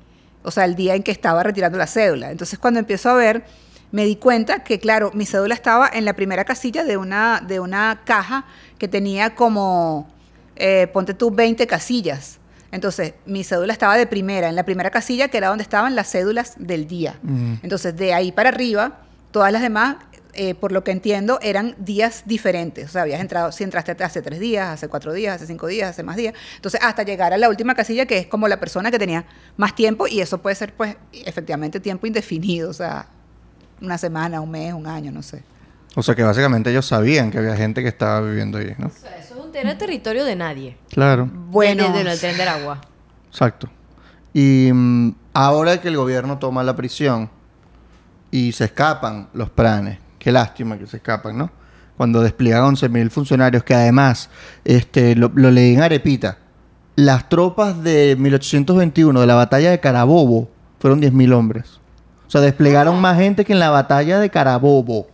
[SPEAKER 3] o sea, el día en que estaba retirando la cédula. Entonces cuando empiezo a ver me di cuenta que, claro, mi cédula estaba en la primera casilla de una, de una caja que tenía como, eh, ponte tú, 20 casillas. Entonces, mi cédula estaba de primera, en la primera casilla, que era donde estaban las cédulas del día. Entonces, de ahí para arriba, todas las demás, eh, por lo que entiendo, eran días diferentes. O sea, habías entrado, si entraste hace tres días, hace cuatro días, hace cinco días, hace más días. Entonces, hasta llegar a la última casilla, que es como la persona que tenía más tiempo, y eso puede ser, pues, efectivamente, tiempo indefinido. O sea, una semana, un mes, un año, no sé.
[SPEAKER 2] O sea que básicamente ellos sabían que había gente que estaba viviendo ahí, ¿no? O sea,
[SPEAKER 3] eso
[SPEAKER 1] es un era territorio de nadie. Claro. Bueno. Desde el tren agua.
[SPEAKER 2] Exacto. Y mm, ahora que el gobierno toma la prisión y se escapan los pranes, qué lástima que se escapan, ¿no? Cuando despliegan 11.000 funcionarios, que además este, lo, lo leí en Arepita, las tropas de 1821, de la batalla de Carabobo, fueron 10.000 hombres. O sea, desplegaron más gente que en la batalla de Carabobo.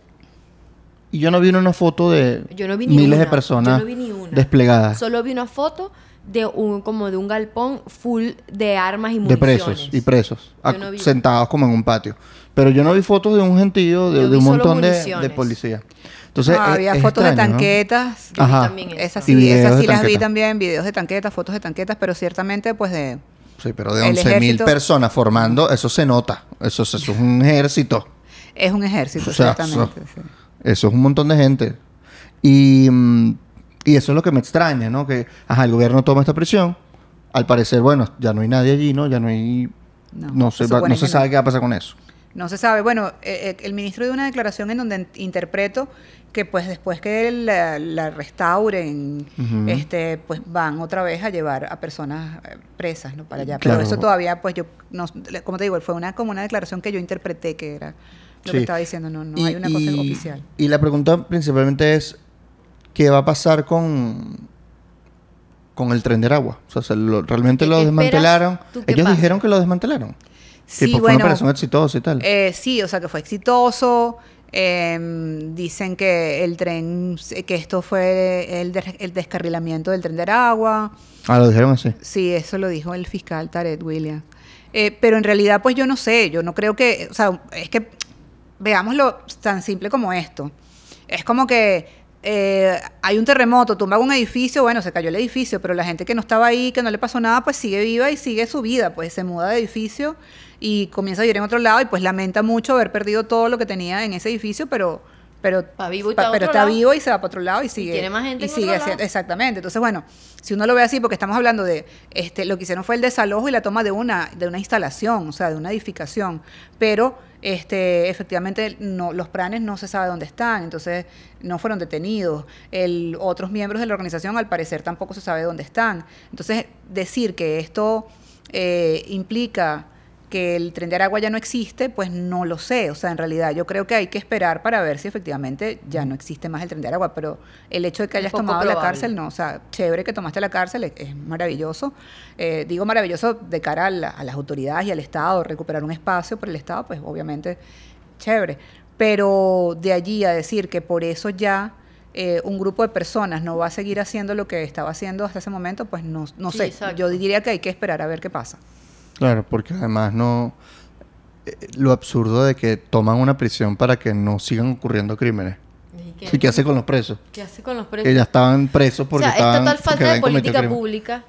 [SPEAKER 2] Y yo no vi una foto de miles de personas no desplegadas.
[SPEAKER 1] Solo vi una foto de un como de un galpón full de armas y municiones. De presos
[SPEAKER 2] y presos, sentados como en un patio. Pero yo no vi fotos de un gentío, de, un montón de, policías. Entonces, ah, había fotos de tanquetas. Ajá. también esas sí, esas sí las vi
[SPEAKER 3] también, videos de tanquetas, fotos de tanquetas, pero ciertamente pues de
[SPEAKER 2] Sí, pero de 11.000 personas formando, eso se nota. Eso, es un ejército.
[SPEAKER 3] Es un ejército, exactamente.
[SPEAKER 2] Eso, es un montón de gente. Mm, y, eso es lo que me extraña, ¿no? Que, ajá, el gobierno toma esta prisión. Al parecer, bueno, ya no hay nadie allí, ¿no? Ya no hay...
[SPEAKER 3] No, no se sabe
[SPEAKER 2] qué va a pasar con eso.
[SPEAKER 3] No se sabe. Bueno, eh, eh, el ministro dio una declaración en donde interpreto que pues después que la, restauren, este, pues van otra vez a llevar a personas eh, presas ¿no? para allá. Pero eso todavía, pues yo, no, como te digo, fue una como una declaración que yo interpreté que era lo que estaba diciendo, no, no hay una cosa oficial.
[SPEAKER 2] Y la pregunta principalmente es, ¿qué va a pasar con con el tren de agua? O sea, ¿realmente lo desmantelaron? Ellos dijeron que lo desmantelaron. Sí, pues, fue una operación exitosa y tal.
[SPEAKER 3] Eh, sí, o sea que fue exitoso. Em, dicen que el tren, que esto fue el, descarrilamiento del tren de Aragua.
[SPEAKER 2] Ah, lo dijeron así.
[SPEAKER 3] Sí, eso lo dijo el fiscal Tarek Williams. Eh, pero en realidad, pues yo no sé, yo no creo que, o sea, es que veámoslo tan simple como esto. Es como que eh, hay un terremoto, tumba un edificio, bueno, se cayó el edificio, pero la gente que no estaba ahí, que no le pasó nada, pues sigue viva y sigue su vida, pues se muda de edificio y comienza a vivir en otro lado y pues lamenta mucho haber perdido todo lo que tenía en ese edificio, pero pero, pero está vivo y se va para otro lado y sigue tiene más gente exactamente entonces bueno si uno lo ve así porque estamos hablando de este lo que hicieron fue el desalojo y la toma de una de una instalación o sea de una edificación pero este efectivamente no los pranes no se sabe dónde están entonces no fueron detenidos el otros miembros de la organización al parecer tampoco se sabe dónde están entonces decir que esto eh, implica que el tren de Aragua ya no existe, pues no lo sé. O sea, en realidad yo creo que hay que esperar para ver si efectivamente ya no existe más el tren de Aragua. Pero el hecho de que hayas tomado la cárcel, no. O sea, chévere que tomaste la cárcel, es, maravilloso. Eh, digo maravilloso de cara a, las autoridades y al Estado, recuperar un espacio por el Estado, pues obviamente chévere. Pero de allí a decir que por eso ya... Eh, un grupo de personas no va a seguir haciendo lo que estaba haciendo hasta ese momento, pues no, sé. Yo diría que hay que esperar a ver qué pasa.
[SPEAKER 2] Claro, porque además no... Eh, lo absurdo de que toman una prisión para que no sigan ocurriendo crímenes. ¿Y qué, hace con los presos? ¿Qué hace con los presos? Que ya estaban presos porque o sea, estaban, es total falta de política
[SPEAKER 1] pública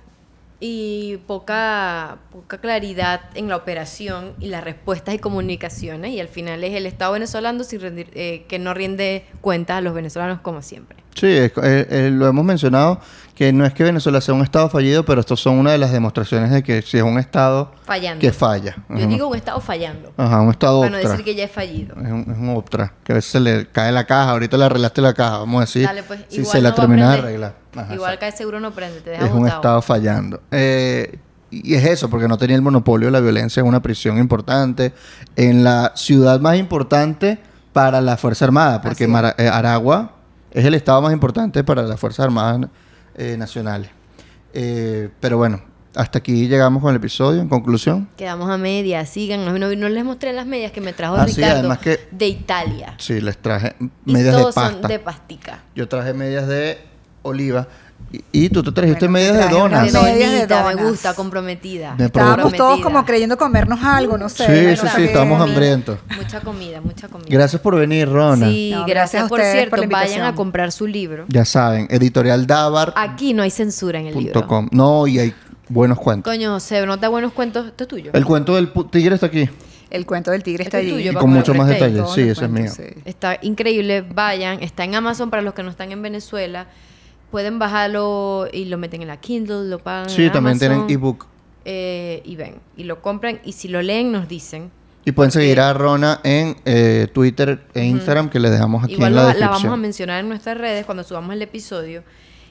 [SPEAKER 1] y poca, poca claridad en la operación y las respuestas y comunicaciones. Y al final es el Estado venezolano eh, que no rinde cuenta a los venezolanos como siempre.
[SPEAKER 2] Sí, eh, lo hemos mencionado que no es que Venezuela sea un Estado fallido, pero estos son una de las demostraciones de que si es un Estado que falla. Yo digo un
[SPEAKER 1] Estado fallando.
[SPEAKER 2] Ajá, un Estado Para no decir que
[SPEAKER 1] ya es fallido.
[SPEAKER 2] Es un, es que a veces se le cae la caja, ahorita le arreglaste la caja, vamos a decir, Dale, pues, si se la termina de arreglar.
[SPEAKER 1] igual cae seguro no prende, te deja Es un
[SPEAKER 2] Estado fallando. Eh, y es eso, porque no tenía el monopolio de la violencia Es una prisión importante, en la ciudad más importante para la Fuerza Armada, porque eh, Aragua es el estado más importante para la Fuerza Armada. Eh, nacionales. Eh, pero bueno, hasta aquí llegamos con el episodio. En conclusión.
[SPEAKER 1] Quedamos a media Sigan. No, les mostré las medias que me trajo ah, Ricardo de Italia.
[SPEAKER 2] Sí, les traje medias y todos de Son de
[SPEAKER 1] pastica.
[SPEAKER 2] Yo traje medias de oliva. Y, tú te trajiste medias de donas.
[SPEAKER 3] Me gusta, comprometida. Estábamos todos como creyendo comernos algo, no sé. Sí, sí, sí, estábamos hambrientos. Mucha comida, mucha
[SPEAKER 2] comida. Gracias por venir, Rona. Sí,
[SPEAKER 1] gracias, por cierto. vayan a
[SPEAKER 3] comprar su libro.
[SPEAKER 2] Ya saben, editorial Dabar.
[SPEAKER 1] Aquí no hay censura en el libro.
[SPEAKER 2] No, y hay buenos cuentos.
[SPEAKER 1] Coño, se nota buenos cuentos. Esto es tuyo. El
[SPEAKER 2] cuento del tigre está aquí.
[SPEAKER 1] El cuento del tigre este está allí. con mucho más detalle. Sí, ese es mío. Está increíble. Vayan. Está en Amazon para los que no están en Venezuela pueden bajarlo y lo meten en la Kindle, lo pagan. Sí, también tienen ebook. Eh, y ven, y lo compran y si lo leen nos dicen.
[SPEAKER 2] Y pueden seguir a Rona en eh, Twitter e Instagram que les dejamos aquí en la, descripción. la vamos a
[SPEAKER 1] mencionar en nuestras redes cuando subamos el episodio.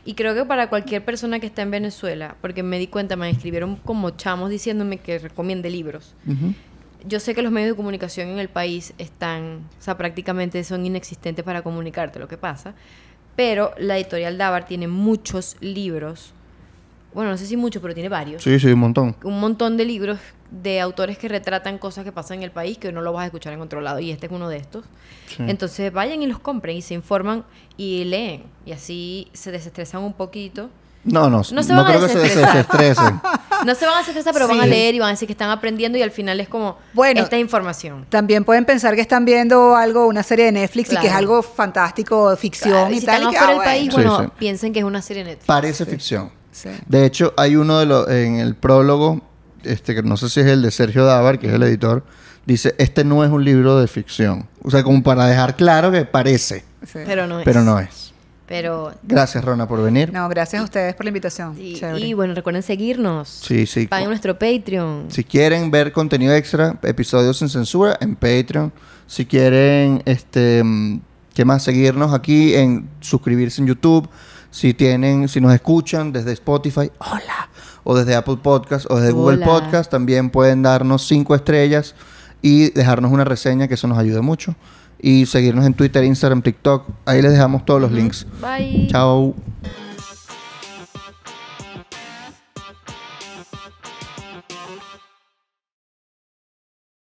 [SPEAKER 1] Y creo que para cualquier persona que está en Venezuela, porque me di cuenta, me escribieron como chamos diciéndome que recomiende libros. Yo sé que los medios de comunicación en el país están, o sea, prácticamente son inexistentes para comunicarte lo que pasa pero la editorial Dabar tiene muchos libros. Bueno, no sé si muchos, pero tiene varios. Sí, sí, un montón. Un montón de libros de autores que retratan cosas que pasan en el país que no lo vas a escuchar en otro lado y este es uno de estos. Entonces vayan y los compren y se informan y leen y así se desestresan un poquito
[SPEAKER 2] no, no, no, se van a que se desestresen.
[SPEAKER 1] (laughs) no se van a desestresar, pero van a leer y van a decir que están aprendiendo y al final es como bueno, esta información.
[SPEAKER 3] También pueden pensar que están viendo algo, una serie de Netflix y que es algo fantástico, ficción y, tal. Están fuera ah, país, bueno, piensen que es una serie de Netflix. Parece
[SPEAKER 2] ficción. De hecho, hay uno de los en el prólogo, este que no sé si es el de Sergio Dávar, que es el editor, dice, este no es un libro de ficción. O sea, como para dejar claro que parece.
[SPEAKER 1] Pero Pero no es. Pero gracias
[SPEAKER 2] Rona por venir.
[SPEAKER 1] No, gracias a ustedes por la invitación. Y, bueno, recuerden seguirnos. Sí, sí. nuestro Patreon.
[SPEAKER 2] Si quieren ver contenido extra, episodios sin censura en Patreon. Si quieren este mm, qué más seguirnos aquí en suscribirse en YouTube. Si tienen, si nos escuchan desde Spotify, hola, o desde Apple Podcast o desde Google Podcast, también pueden darnos cinco estrellas y dejarnos una reseña que eso nos ayude mucho y seguirnos en Twitter, Instagram, TikTok. Ahí les dejamos todos los links. Bye. Chao.